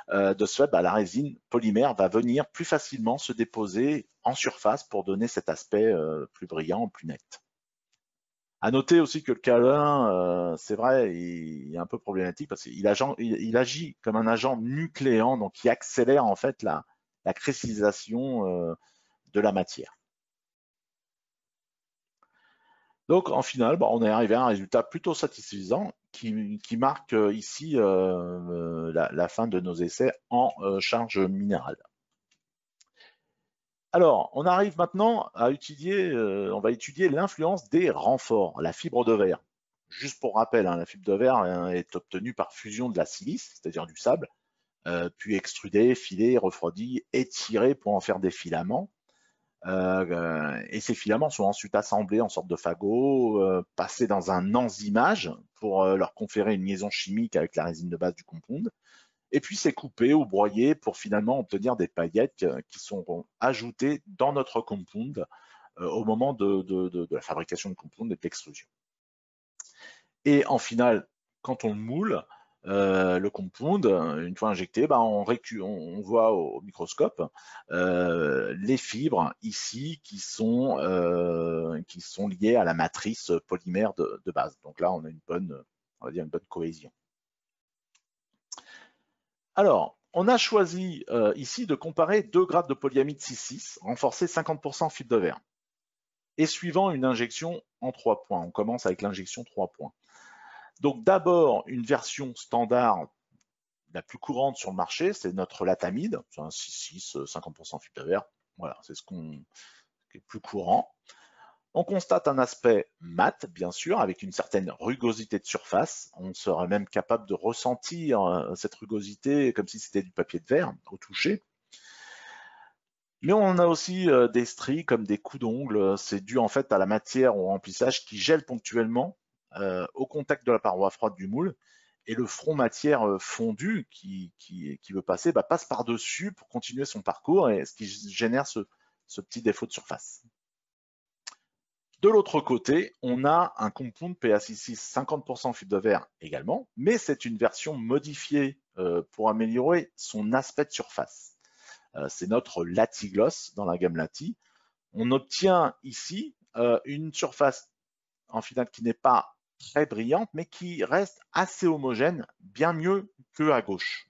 Euh, de ce fait, bah, la résine polymère va venir plus facilement se déposer en surface pour donner cet aspect euh, plus brillant, plus net. À noter aussi que le calin, euh, c'est vrai, il, est un peu problématique parce qu'il agit comme un agent nucléant, donc qui accélère en fait la, la de la matière. Donc en finale, bah, on est arrivé à un résultat plutôt satisfaisant qui, marque euh, ici euh, euh, la, fin de nos essais en charge minérale. Alors, on arrive maintenant à étudier, on va étudier l'influence des renforts, la fibre de verre. Juste pour rappel, hein, la fibre de verre hein, est obtenue par fusion de la silice, c'est-à-dire du sable, puis extrudée, filée, refroidie, étirée pour en faire des filaments. Euh, et ces filaments sont ensuite assemblés en sorte de fagots, euh, passés dans un enzymage pour euh, leur conférer une liaison chimique avec la résine de base du compound. Et puis c'est coupé ou broyé pour finalement obtenir des paillettes qui seront ajoutées dans notre compound au moment de, la fabrication du compound et de l'extrusion. Et en final, quand on le moule, euh, le compound, une fois injecté, bah, on, on, voit au, microscope euh, les fibres ici qui sont, euh, qui sont liées à la matrice polymère de, base. Donc là, on a une bonne, on va dire une bonne cohésion. Alors, on a choisi ici de comparer deux grades de polyamide 6,6 renforcés 50% fibre de verre et suivant une injection en trois points. On commence avec l'injection trois points. Donc d'abord, une version standard la plus courante sur le marché, c'est notre latamide, c'est un 6,6, 50% fibre de verre. Voilà, c'est ce qu'on qui est plus courant. On constate un aspect mat, bien sûr, avec une certaine rugosité de surface. On serait même capable de ressentir euh, cette rugosité comme si c'était du papier de verre retouché. Mais on a aussi euh, des stries comme des coups d'ongles. C'est dû en fait à la matière au remplissage qui gèle ponctuellement euh, au contact de la paroi froide du moule et le front matière euh, fondu qui, veut passer bah, passe par-dessus pour continuer son parcours et ce qui génère ce, petit défaut de surface. De l'autre côté, on a un compound PA66 50% fibre de verre également, mais c'est une version modifiée euh, pour améliorer son aspect de surface. c'est notre Latigloss dans la gamme Lati. On obtient ici une surface en finale qui n'est pas très brillante, mais qui reste assez homogène, bien mieux que à gauche.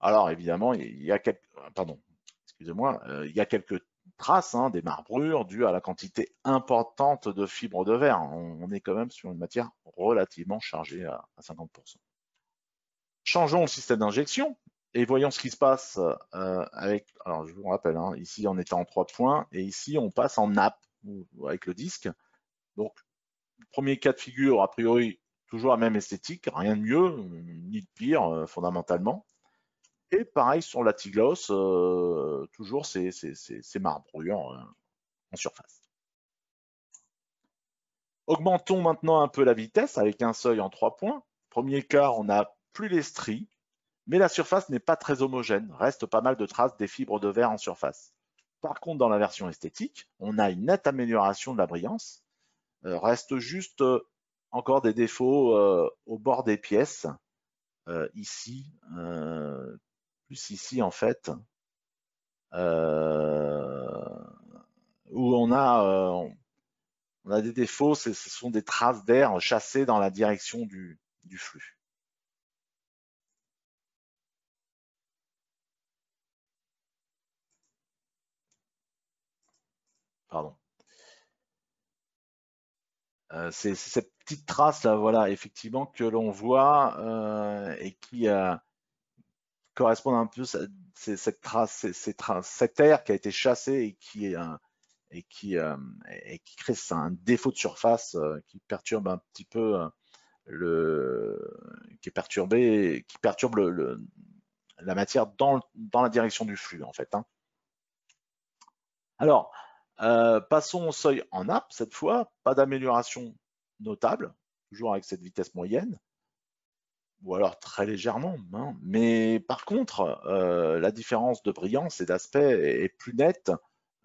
Alors évidemment, il y a quelques, pardon, excusez-moi, euh, il quelques traces hein, des marbrures dues à la quantité importante de fibres de verre. On, est quand même sur une matière relativement chargée à, 50%. Changeons le système d'injection et voyons ce qui se passe euh, avec. Alors je vous rappelle, hein, ici on était en trois points et ici on passe en nappe avec le disque. Donc, premier cas de figure, a priori, toujours la même esthétique, rien de mieux, ni de pire, euh, fondamentalement. Et pareil sur la Tigloss, euh, toujours c'est marbrouillant euh, en surface. Augmentons maintenant un peu la vitesse avec un seuil en trois points. Premier cas, on n'a plus les stries, mais la surface n'est pas très homogène, reste pas mal de traces des fibres de verre en surface. Par contre, dans la version esthétique, on a une nette amélioration de la brillance, euh, reste juste euh, encore des défauts euh, au bord des pièces, ici, plus ici en fait, où on a, des défauts, ce sont des traces d'air chassées dans la direction du flux. Pardon. Euh, c'est cette petite trace là, voilà, effectivement, que l'on voit euh, et qui euh, correspond un peu à cette trace, cette terre qui a été chassée et qui, et qui, et qui crée un défaut de surface qui perturbe un petit peu le, qui est perturbé, qui perturbe la matière dans, dans, la direction du flux en fait. Hein. Alors, euh, passons au seuil en app cette fois, pas d'amélioration notable, toujours avec cette vitesse moyenne, ou alors très légèrement. Hein. Mais par contre, euh, la différence de brillance et d'aspect est, plus nette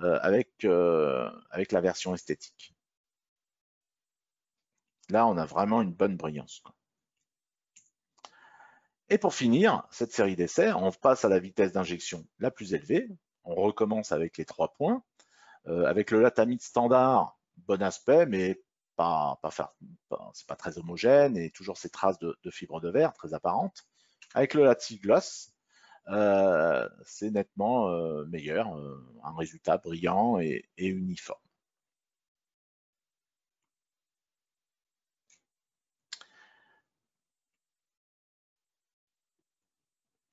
euh, avec, avec la version esthétique. Là, on a vraiment une bonne brillance. Et pour finir cette série d'essais, on passe à la vitesse d'injection la plus élevée. On recommence avec les trois points euh, avec le latamide standard, bon aspect, mais pas, pas c'est pas très homogène et toujours ces traces de, fibres de verre très apparentes. Avec le latigloss, euh, c'est nettement euh, meilleur, un résultat brillant et, uniforme.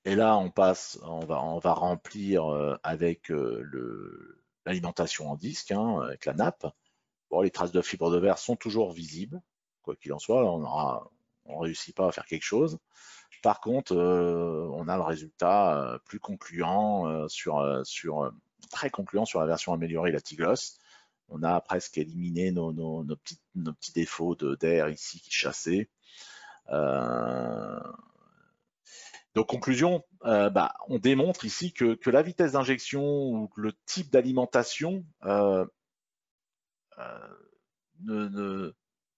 Et là, on passe, on va remplir avec le, l'alimentation en disque hein, avec la nappe. Bon, les traces de fibres de verre sont toujours visibles, quoi qu'il en soit, on ne réussit pas à faire quelque chose. Par contre, euh, on a le résultat euh, plus concluant euh, sur, sur très concluant sur la version améliorée la tigloss On a presque éliminé nos, nos, nos, petits, nos petits, défauts d'air ici qui chassaient. Donc conclusion, euh, bah, on démontre ici que, la vitesse d'injection ou le type d'alimentation euh, euh,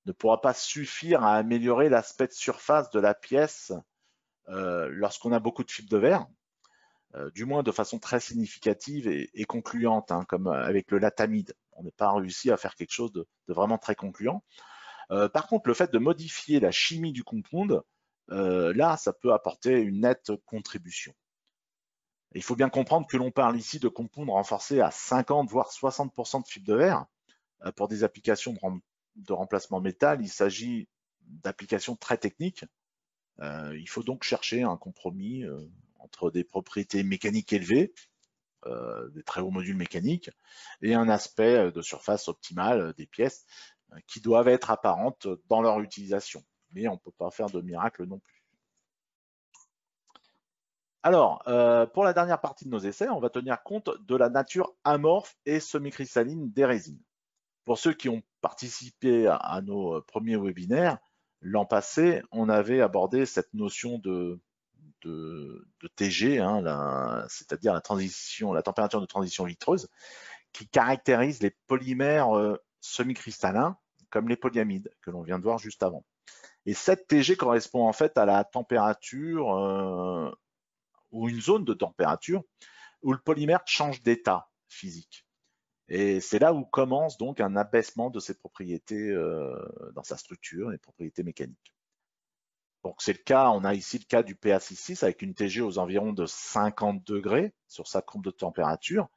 ne, pourra pas suffire à améliorer l'aspect de surface de la pièce lorsqu'on a beaucoup de fibres de verre, du moins de façon très significative et, concluante, hein, comme avec le latamide. On n'est pas réussi à faire quelque chose de, de vraiment très concluant. par contre, le fait de modifier la chimie du compound euh, là, ça peut apporter une nette contribution. il faut bien comprendre que l'on parle ici de compounds renforcés à 50 voire 60% de fibres de verre. Euh, pour des applications de, remplacement métal, il s'agit d'applications très techniques. Euh, il faut donc chercher un compromis entre des propriétés mécaniques élevées, des très hauts modules mécaniques, et un aspect de surface optimale des pièces qui doivent être apparentes dans leur utilisation mais on ne peut pas faire de miracle non plus. Alors, euh, pour la dernière partie de nos essais, on va tenir compte de la nature amorphe et semi-cristalline des résines. Pour ceux qui ont participé à, nos euh, premiers webinaires, l'an passé, on avait abordé cette notion de, TG, hein, c'est-à-dire la la température de transition vitreuse, qui caractérise les polymères euh, semi-cristallins, comme les polyamides que l'on vient de voir juste avant. Et cette TG correspond en fait à la température euh, ou une zone de température où le polymère change d'état physique. Et c'est là où commence donc un abaissement de ses propriétés euh, dans sa structure, les propriétés mécaniques. Donc c'est le cas, on a ici le cas du PA66 avec une TG aux environs de 50 degrés sur sa courbe de température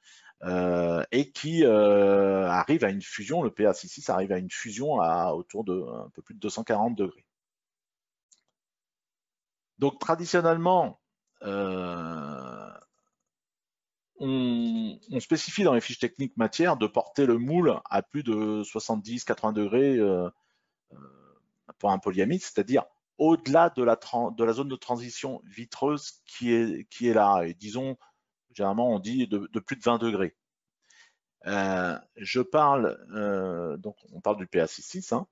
euh, et qui arrive à une fusion, le PA66 arrive à une fusion à autour de un peu plus de 240 degrés. Donc traditionnellement, euh, on, spécifie dans les fiches techniques matière de porter le moule à plus de 70-80 degrés euh, euh, pour un polyamide, c'est-à-dire au-delà de, la, zone de transition vitreuse qui est, là. Et disons, généralement, on dit de, plus de 20 degrés. je parle, donc on parle du PA66,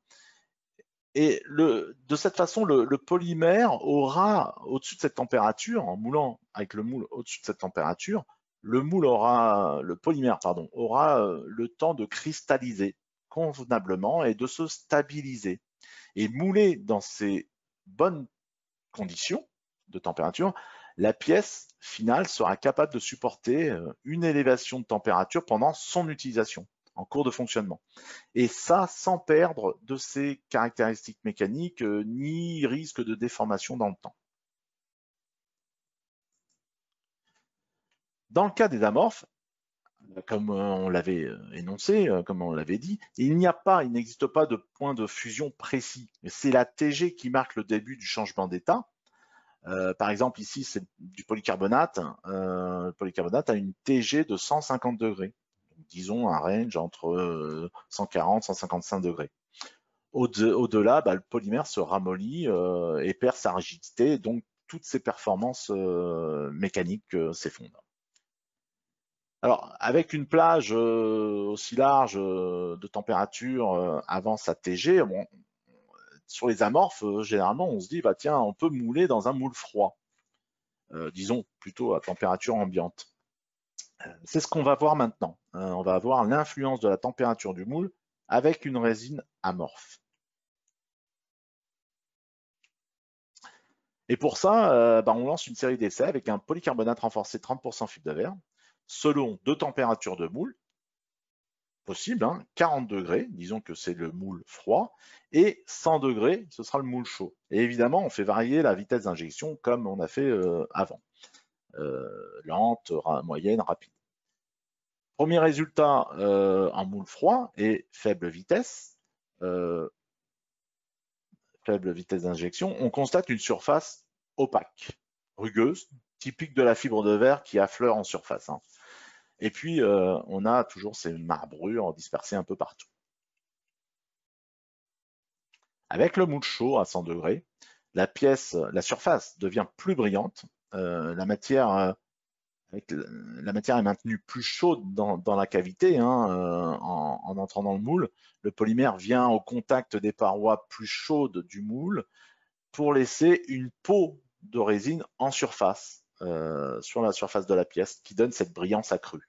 et le, de cette façon, le, polymère aura, au-dessus de cette température, en moulant avec le moule au-dessus de cette température, le moule aura, le polymère, pardon, aura euh, le temps de cristalliser convenablement et de se stabiliser. Et moulé dans ces bonnes conditions de température, la pièce finale sera capable de supporter euh, une élévation de température pendant son utilisation en cours de fonctionnement. Et ça sans perdre de ses caractéristiques mécaniques euh, ni risque de déformation dans le temps. Dans le cas des amorphes, euh, comme euh, on l'avait énoncé, comme on l'avait dit, il n'y a pas, il n'existe pas de point de fusion précis. C'est la TG qui marque le début du changement d'état. par exemple, ici, c'est du polycarbonate. le polycarbonate a une TG de 150 degrés disons, un range entre 140 euh, 155 degrés. Au-delà, bah, le polymère se ramollit euh, et perd sa rigidité, donc toutes ses performances euh, mécaniques s'effondrent. Alors, avec une plage aussi large de température avant sa TG, sur les amorphes, généralement, on se dit, bah, tiens, on peut mouler dans un moule froid, disons plutôt à température ambiante. C'est ce qu'on va voir maintenant. Hein. on va voir l'influence de la température du moule avec une résine amorphe. Et pour ça, euh, ben, on lance une série d'essais avec un polycarbonate renforcé 30% fibre de verre, selon deux températures de moule possible, 40 hein. degrés, disons que c'est le moule froid, et 100 degrés, ce sera le moule chaud. Et évidemment, on fait varier la vitesse d'injection comme on a fait euh, avant. Euh, lente, moyenne, rapide. Premier résultat en euh, moule froid et faible vitesse, euh, faible vitesse d'injection, on constate une surface opaque, rugueuse, typique de la fibre de verre qui affleure en surface. Hein. Et puis, on a toujours ces marbrures dispersées un peu partout. Avec le moule chaud à 100 degrés, la pièce, la surface devient plus brillante euh, euh, la matière est maintenue plus chaude dans, la cavité hein, euh, en, entrant dans le moule. Le polymère vient au contact des parois plus chaudes du moule pour laisser une peau de résine en surface, sur la surface de la pièce, qui donne cette brillance accrue.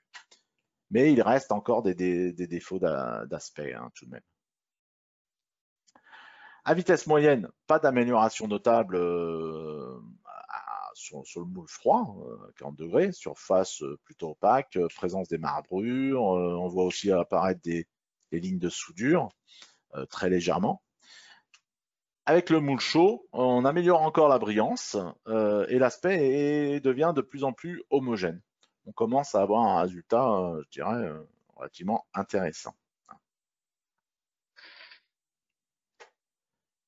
Mais il reste encore des, défauts d'aspect hein, tout de même. À vitesse moyenne, pas d'amélioration notable sur, le moule froid, 40 euh, degrés, surface euh, plutôt opaque, euh, présence des marbrures, on voit aussi apparaître des, lignes de soudure très légèrement. Avec le moule chaud, on améliore encore la brillance et l'aspect devient de plus en plus homogène. On commence à avoir un résultat, je dirais, relativement intéressant.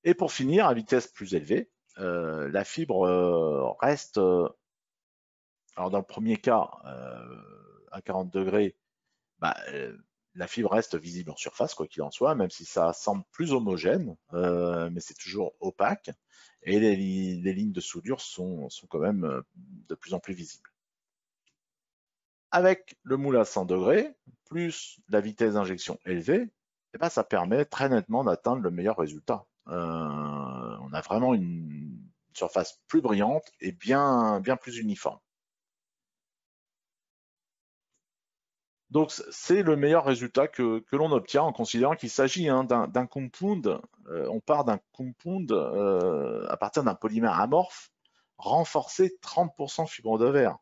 Et pour finir, à vitesse plus élevée, euh, la fibre euh, reste, euh, alors dans le premier cas, à 40 degrés, bah, la fibre reste visible en surface, quoi qu'il en soit, même si ça semble plus homogène, mais c'est toujours opaque, et les, lignes de soudure sont, quand même de plus en plus visibles. Avec le moule à 100 degrés, plus la vitesse d'injection élevée, et eh ben, ça permet très nettement d'atteindre le meilleur résultat. on a vraiment une surface plus brillante et bien, plus uniforme. Donc, c'est le meilleur résultat que, l'on obtient en considérant qu'il s'agit hein, d'un compound. Euh, on part d'un compound euh, à partir d'un polymère amorphe renforcé 30% fibre de verre.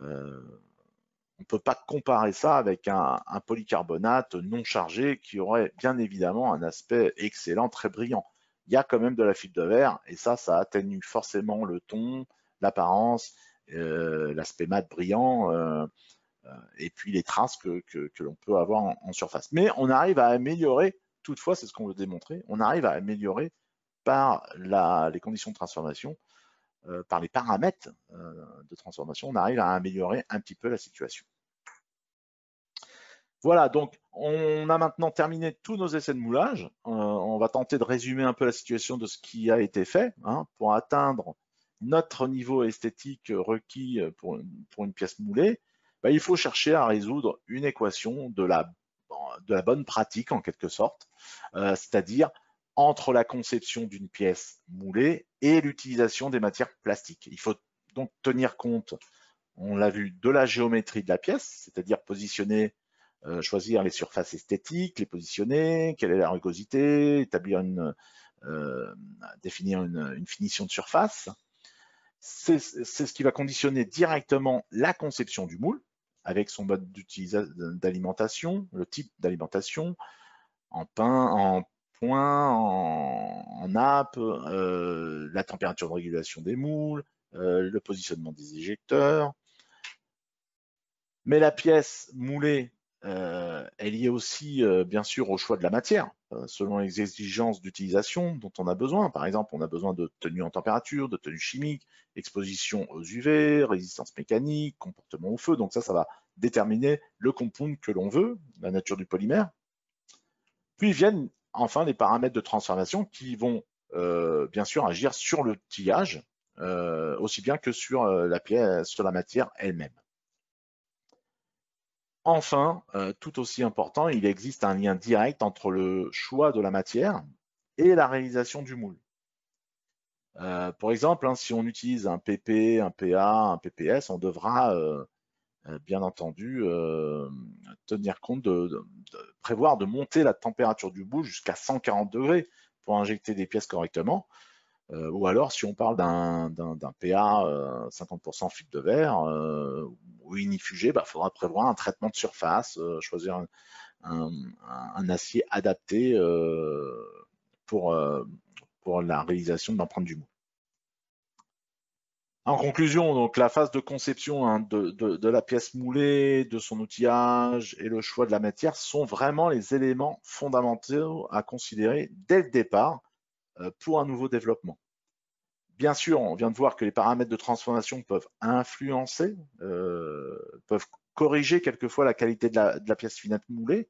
Euh, on ne peut pas comparer ça avec un, polycarbonate non chargé qui aurait bien évidemment un aspect excellent, très brillant il y a quand même de la fibre de verre et ça, ça atténue forcément le ton, l'apparence, euh, l'aspect mat brillant euh, euh, et puis les traces que, l'on peut avoir en, surface. Mais on arrive à améliorer, toutefois, c'est ce qu'on veut démontrer, on arrive à améliorer par les conditions de transformation, par les paramètres de transformation, on arrive à améliorer un petit peu la situation. Voilà, donc on a maintenant terminé tous nos essais de moulage. Euh, on va tenter de résumer un peu la situation de ce qui a été fait hein, pour atteindre notre niveau esthétique requis euh, pour, une pièce moulée. Bah, il faut chercher à résoudre une équation de la, de la bonne pratique en quelque sorte, euh, c'est-à-dire entre la conception d'une pièce moulée et l'utilisation des matières plastiques. Il faut donc tenir compte, on l'a vu, de la géométrie de la pièce, c'est-à-dire positionner euh, choisir les surfaces esthétiques, les positionner, quelle est la rugosité, établir euh, définir une, finition de surface. C'est ce qui va conditionner directement la conception du moule avec son mode d'alimentation, le type d'alimentation, en pain, en point, en, nappe, euh, la température de régulation des moules, le positionnement des éjecteurs. Mais la pièce moulée euh, elle y est aussi, euh, bien sûr, au choix de la matière, euh, selon les exigences d'utilisation dont on a besoin. Par exemple, on a besoin de tenue en température, de tenue chimique, exposition aux UV, résistance mécanique, comportement au feu. Donc ça, ça va déterminer le compound que l'on veut, la nature du polymère. Puis viennent enfin les paramètres de transformation qui vont bien sûr agir sur le tillage, aussi bien que sur la, pièce, sur la matière elle-même. Enfin, euh, tout aussi important, il existe un lien direct entre le choix de la matière et la réalisation du moule. Par euh, pour exemple, hein, si on utilise un PP, un PA, un PPS, on devra euh, bien entendu tenir compte de, prévoir de monter la température du bout jusqu'à 140 degrés pour injecter des pièces correctement. ou alors, si on parle d'un PA 50% fil de verre ou unifugé, il bah, faudra prévoir un traitement de surface, euh, choisir un, acier adapté euh, pour, euh, pour la réalisation de l'empreinte du mou En conclusion, donc la phase de conception hein, de, la pièce moulée, de son outillage et le choix de la matière sont vraiment les éléments fondamentaux à considérer dès le départ pour un nouveau développement bien sûr, on vient de voir que les paramètres de transformation peuvent influencer, euh, peuvent corriger quelquefois la qualité de la, pièce finette moulée,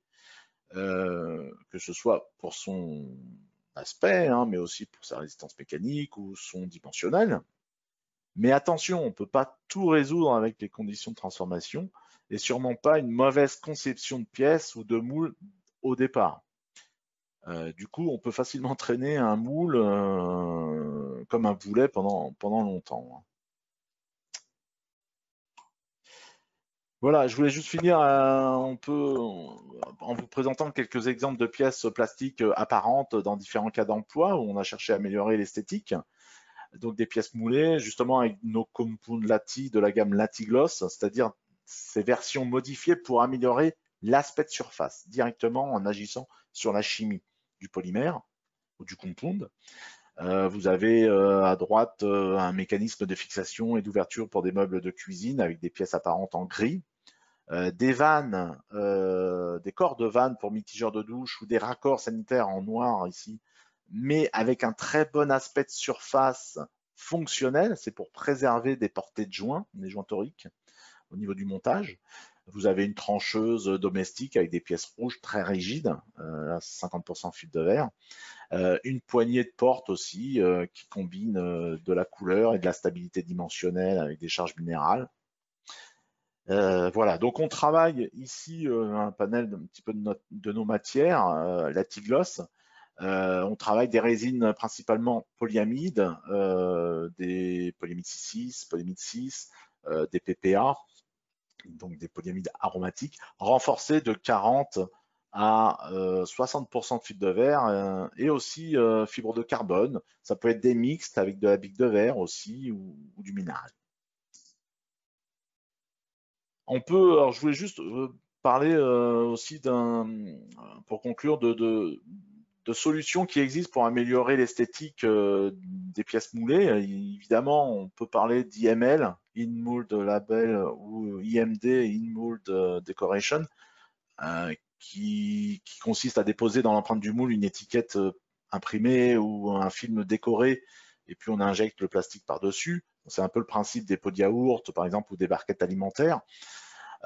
euh, que ce soit pour son aspect, hein, mais aussi pour sa résistance mécanique ou son dimensionnel. Mais attention, on ne peut pas tout résoudre avec les conditions de transformation et sûrement pas une mauvaise conception de pièce ou de moule au départ. Euh, du coup, on peut facilement [laughs] traîner un moule euh, comme un boulet pendant, pendant longtemps. Hein. Voilà, je voulais juste finir euh, en vous présentant quelques exemples de pièces plastiques apparentes dans différents cas d'emploi où on a cherché à améliorer l'esthétique. Donc des pièces moulées, justement avec nos compounds lati de la gamme Latigloss, c'est-à-dire ces versions modifiées pour améliorer l'aspect de surface directement en agissant sur la chimie du polymère ou du compound. Euh, vous avez euh, à droite euh, un mécanisme de fixation et d'ouverture pour des meubles de cuisine avec des pièces apparentes en gris. des vannes, des corps de vannes pour mitigeurs de douche ou des raccords sanitaires en noir ici, mais avec un très bon aspect de surface fonctionnel. C'est pour préserver des portées de joints, des joints toriques au niveau du montage. Vous avez une trancheuse domestique avec des pièces rouges très rigides, 50% euh, fil de verre. Euh, une poignée de porte aussi euh, qui combine de la couleur et de la stabilité dimensionnelle avec des charges minérales. voilà, donc on travaille ici un panel d'un petit peu de, nos matières, la tiglosse. on travaille des résines principalement polyamides, des polyamides 6, polyamides 6, des PPA, donc des polyamides aromatiques, renforcés de 40 à 60% euh, de fibre de verre euh, et aussi euh, fibres de carbone. Ça peut être des mixtes avec de la bique de verre aussi ou, du minage. On peut, alors je voulais juste parler aussi pour conclure, de, solutions qui existent pour améliorer l'esthétique des pièces moulées. Évidemment, on peut parler d'IML, InMold Label ou IMD, InMold euh, Decoration, euh, qui, qui, consiste à déposer dans l'empreinte du moule une étiquette euh, imprimée ou un film décoré, et puis on injecte le plastique par-dessus. C'est un peu le principe des pots de yaourt, par exemple, ou des barquettes alimentaires.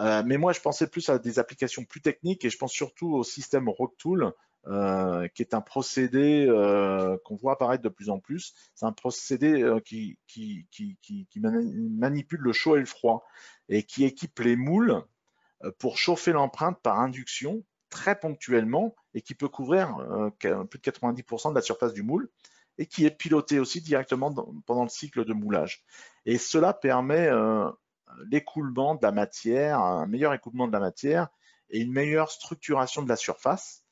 mais moi, je pensais plus à des applications plus techniques et je pense surtout au système Rocktool euh, qui est un procédé euh, qu'on voit apparaître de plus en plus. C'est un procédé euh, qui, manipule le chaud et le froid et qui équipe les moules pour chauffer l'empreinte par induction très ponctuellement et qui peut couvrir plus de 90% de la surface du moule et qui est piloté aussi directement pendant le cycle de moulage. Et cela permet l'écoulement de la matière, un meilleur écoulement de la matière et une meilleure structuration de la surface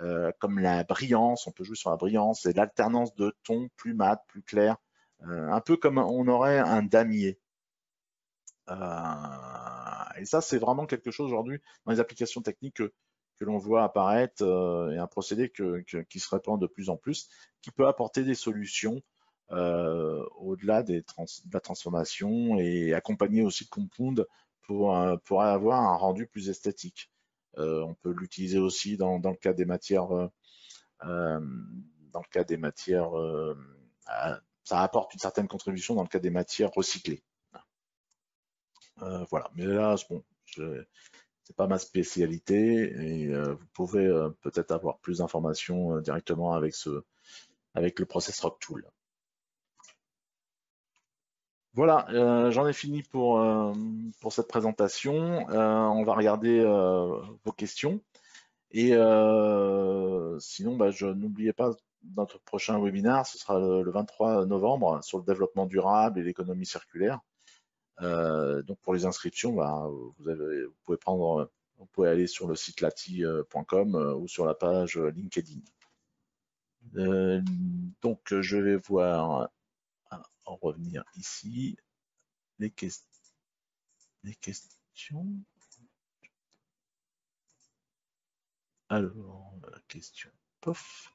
euh, comme la brillance, on peut jouer sur la brillance et l'alternance de tons plus mat, plus clair, euh, un peu comme on aurait un damier. Euh, et ça, c'est vraiment quelque chose aujourd'hui dans les applications techniques que, l'on voit apparaître et un procédé qui se répand de plus en plus, qui peut apporter des solutions au-delà de la transformation et accompagner aussi le compound pour avoir un rendu plus esthétique. Euh, on peut l'utiliser aussi dans, le cas des matières, dans le cas des matières, euh, euh, ça apporte une certaine contribution dans le cas des matières recyclées. voilà, mais là, bon, n'est pas ma spécialité et vous pouvez peut-être avoir plus d'informations directement avec avec le process rock tool. Voilà, euh, j'en ai fini pour, euh, pour cette présentation. Euh, on va regarder vos questions. Et sinon, bah, je n'oubliez pas notre prochain webinaire, ce sera le, 23 novembre sur le développement durable et l'économie circulaire. donc pour les inscriptions, bah, vous, pouvez prendre, vous pouvez aller sur le site lati.com ou sur la page LinkedIn. donc je vais voir ici. Les, les questions. Alors, question, pof.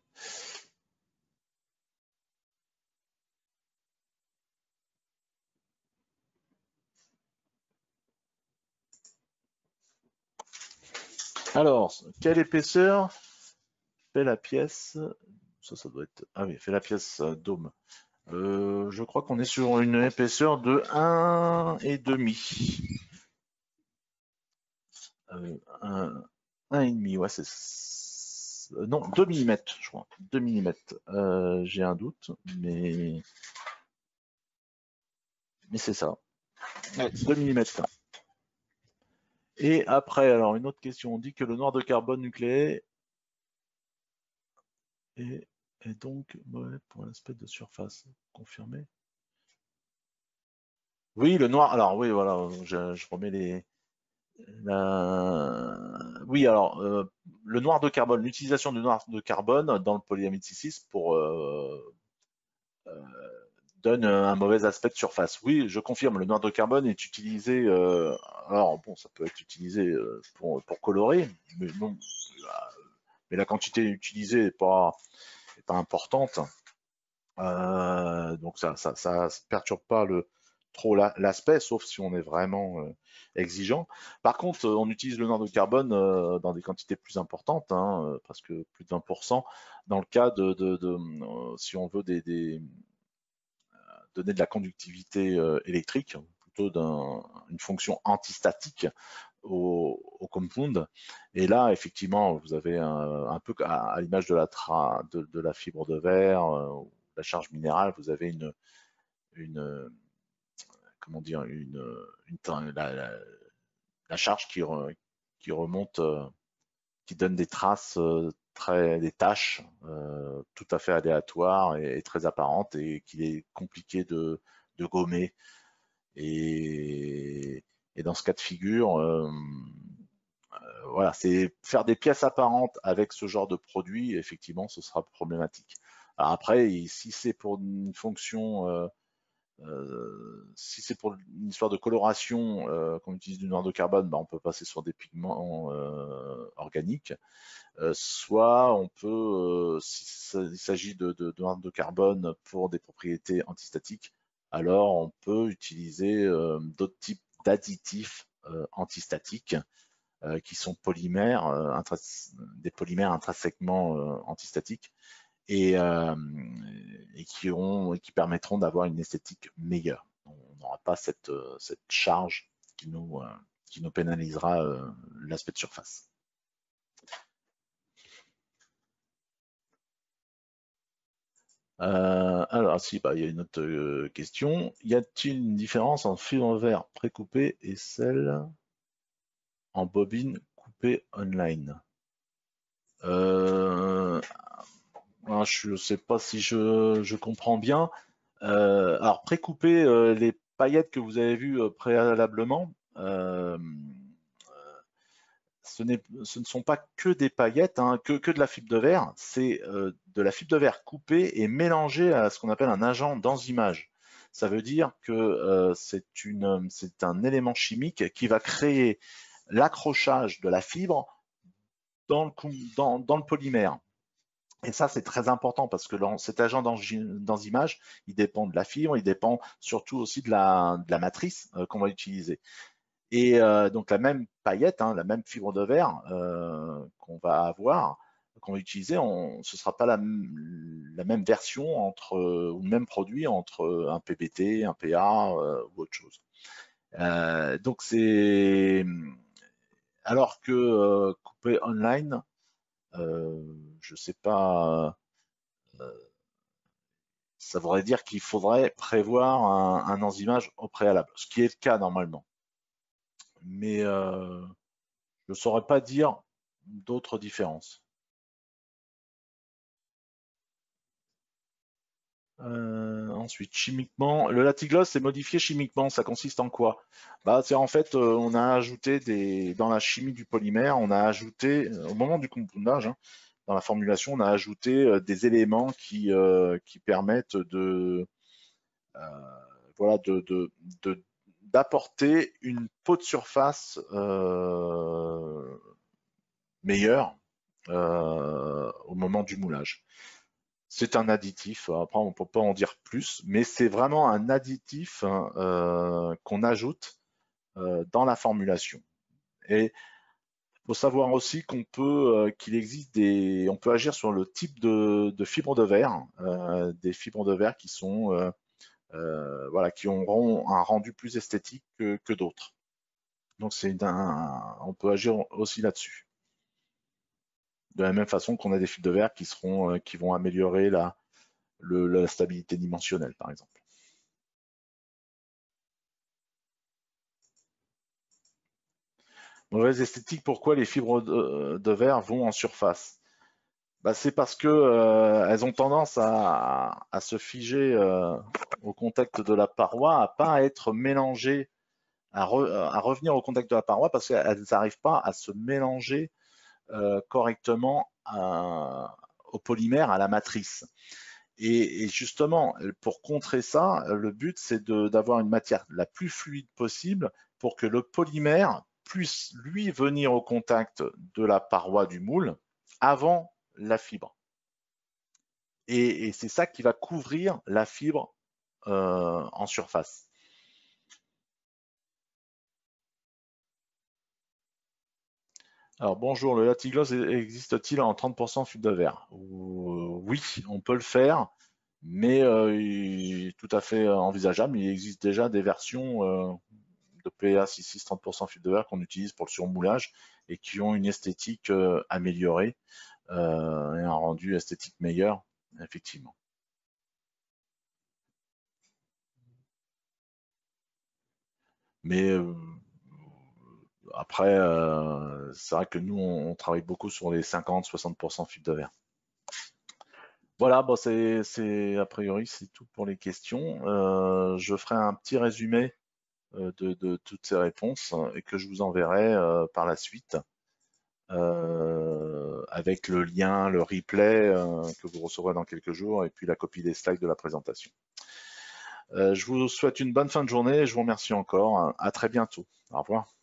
Alors, quelle épaisseur fait la pièce Ça, ça doit être. Ah oui, fait la pièce euh, dôme. Euh, je crois qu'on est sur une épaisseur de 1,5. 1,5, euh, ouais, c'est euh, non 2 mm, je crois. 2 mm. J'ai un doute, mais mais c'est ça. 2 mm. Et après, alors une autre question. On dit que le noir de carbone nucléaire est est donc mauvais pour l'aspect de surface. Confirmé Oui, le noir. Alors oui, voilà, je, remets les. Oui, alors euh, le noir de carbone, l'utilisation du noir de carbone dans le polyamide 6 pour euh, euh, donne un mauvais aspect de surface. Oui, je confirme, le noir de carbone est utilisé. alors bon, ça peut être utilisé pour, pour colorer, mais non, mais la quantité utilisée n'est pas, pas importante. Euh, donc ça, ça, perturbe pas le, trop l'aspect, sauf si on est vraiment euh, exigeant. Par contre, euh, on utilise le nord de carbone dans des quantités plus importantes, hein, parce que plus de 20%, dans le cas de, si on veut des, des, donner de la conductivité électrique, plutôt d'une une fonction antistatique, au, compound. Et là, effectivement, vous avez un, peu à, l'image de la, de, la fibre de verre, euh, la charge minérale, vous avez une, une comment dire, une, la, charge qui, qui remonte, euh, qui donne des traces, euh, très, des tâches tout à fait aléatoires et, très apparentes et qu'il est compliqué de, de gommer. Et et dans ce cas de figure, euh, euh, voilà, c'est faire des pièces apparentes avec ce genre de produit, effectivement, ce sera problématique. après, si c'est pour une fonction, euh, si c'est pour une histoire de coloration qu'on utilise du noir de carbone, bah, on peut passer sur des pigments organiques. soit on peut, s'il s'agit de, de, noir de carbone pour des propriétés antistatiques, alors on peut utiliser d'autres types additifs euh, antistatiques euh, qui sont polymères, euh, des polymères intrinsèquement antistatiques et, qui, permettront d'avoir une esthétique meilleure. On n'aura pas cette, charge nous, qui nous pénalisera l'aspect de surface. Euh, alors, si, bah, il y a une autre euh, question. Y a-t-il une différence entre en vert précoupé et celle en bobine coupée online euh, ah, Je ne sais pas si je, comprends bien. alors, précoupé les paillettes que vous avez vues préalablement, ce, ne sont pas que des paillettes, hein, que, de la fibre de verre, c'est euh, de la fibre de verre coupée et mélangée à ce qu'on appelle un agent d'enzymage. Ça veut dire que euh, c'est un élément chimique qui va créer l'accrochage de la fibre dans le, polymère. Et ça, c'est très important parce que cet agent d'enzymage, il dépend de la fibre, il dépend surtout aussi de la matrice euh, qu'on va utiliser. Et euh, donc la même paillette, hein, la même fibre de verre euh, qu'on va avoir, qu'on va utiliser, on, ce ne sera pas la, même version entre, ou le même produit entre un PBT, un PA euh, ou autre chose. donc c'est alors que couper online, je ne sais pas ça voudrait dire qu'il faudrait prévoir un, un enzymage au préalable, ce qui est le cas normalement mais euh, je ne saurais pas dire d'autres différences. Euh, ensuite, chimiquement, le latigloss est modifié chimiquement. Ça consiste en quoi bah, en fait, euh, on a ajouté dans la chimie du polymère, on a ajouté au moment du compoundage, hein, dans la formulation, on a ajouté des éléments qui permettent de voilà de, de d'apporter une peau de surface euh, meilleure euh, au moment du moulage. C'est un additif, euh, après on ne peut pas en dire plus, mais c'est vraiment un additif hein, qu'on ajoute dans la formulation. Et il faut savoir aussi qu'on peut, qu'il existe des, on peut agir sur le type de, de fibres de verre, des fibres de verre qui sont euh, voilà, qui auront un rendu plus esthétique que, d'autres. Donc c'est on peut agir aussi là-dessus. De la même façon qu'on a des fibres de verre qui seront, euh, qui vont améliorer la, stabilité dimensionnelle, par exemple. Mauvaise esthétique, pourquoi les fibres euh, de verre vont en surface bah, c'est parce qu'elles euh, ont tendance à, se figer euh, au contact de la paroi, à ne pas être mélangées, euh, à, revenir au contact de la paroi parce qu'elles n'arrivent pas à se mélanger correctement au polymère, à la matrice. et, justement, pour contrer ça, le but, c'est d'avoir une matière la plus fluide possible pour que le polymère puisse, lui, venir au contact de la paroi du moule avant la fibre. Et, c'est ça qui va couvrir la fibre euh, en surface. Alors bonjour, le latigloss existe-t-il en 30% fibre de verre euh, Oui, on peut le faire, mais euh, tout à fait envisageable. Il existe déjà des versions de PA 66 30% fibre de verre qu'on utilise pour le surmoulage et qui ont une esthétique améliorée euh, et un rendu esthétique meilleur, effectivement. Mais euh, après, euh, c'est vrai que nous, on, travaille beaucoup sur les 50-60% fibre de verre. Voilà, bon, c'est a priori, c'est tout pour les questions. je ferai un petit résumé de, toutes ces réponses et que je vous enverrai par la suite. Euh, avec le lien, le replay euh, que vous recevrez dans quelques jours et puis la copie des slides de la présentation. Euh, je vous souhaite une bonne fin de journée et je vous remercie encore. À très bientôt. Au revoir.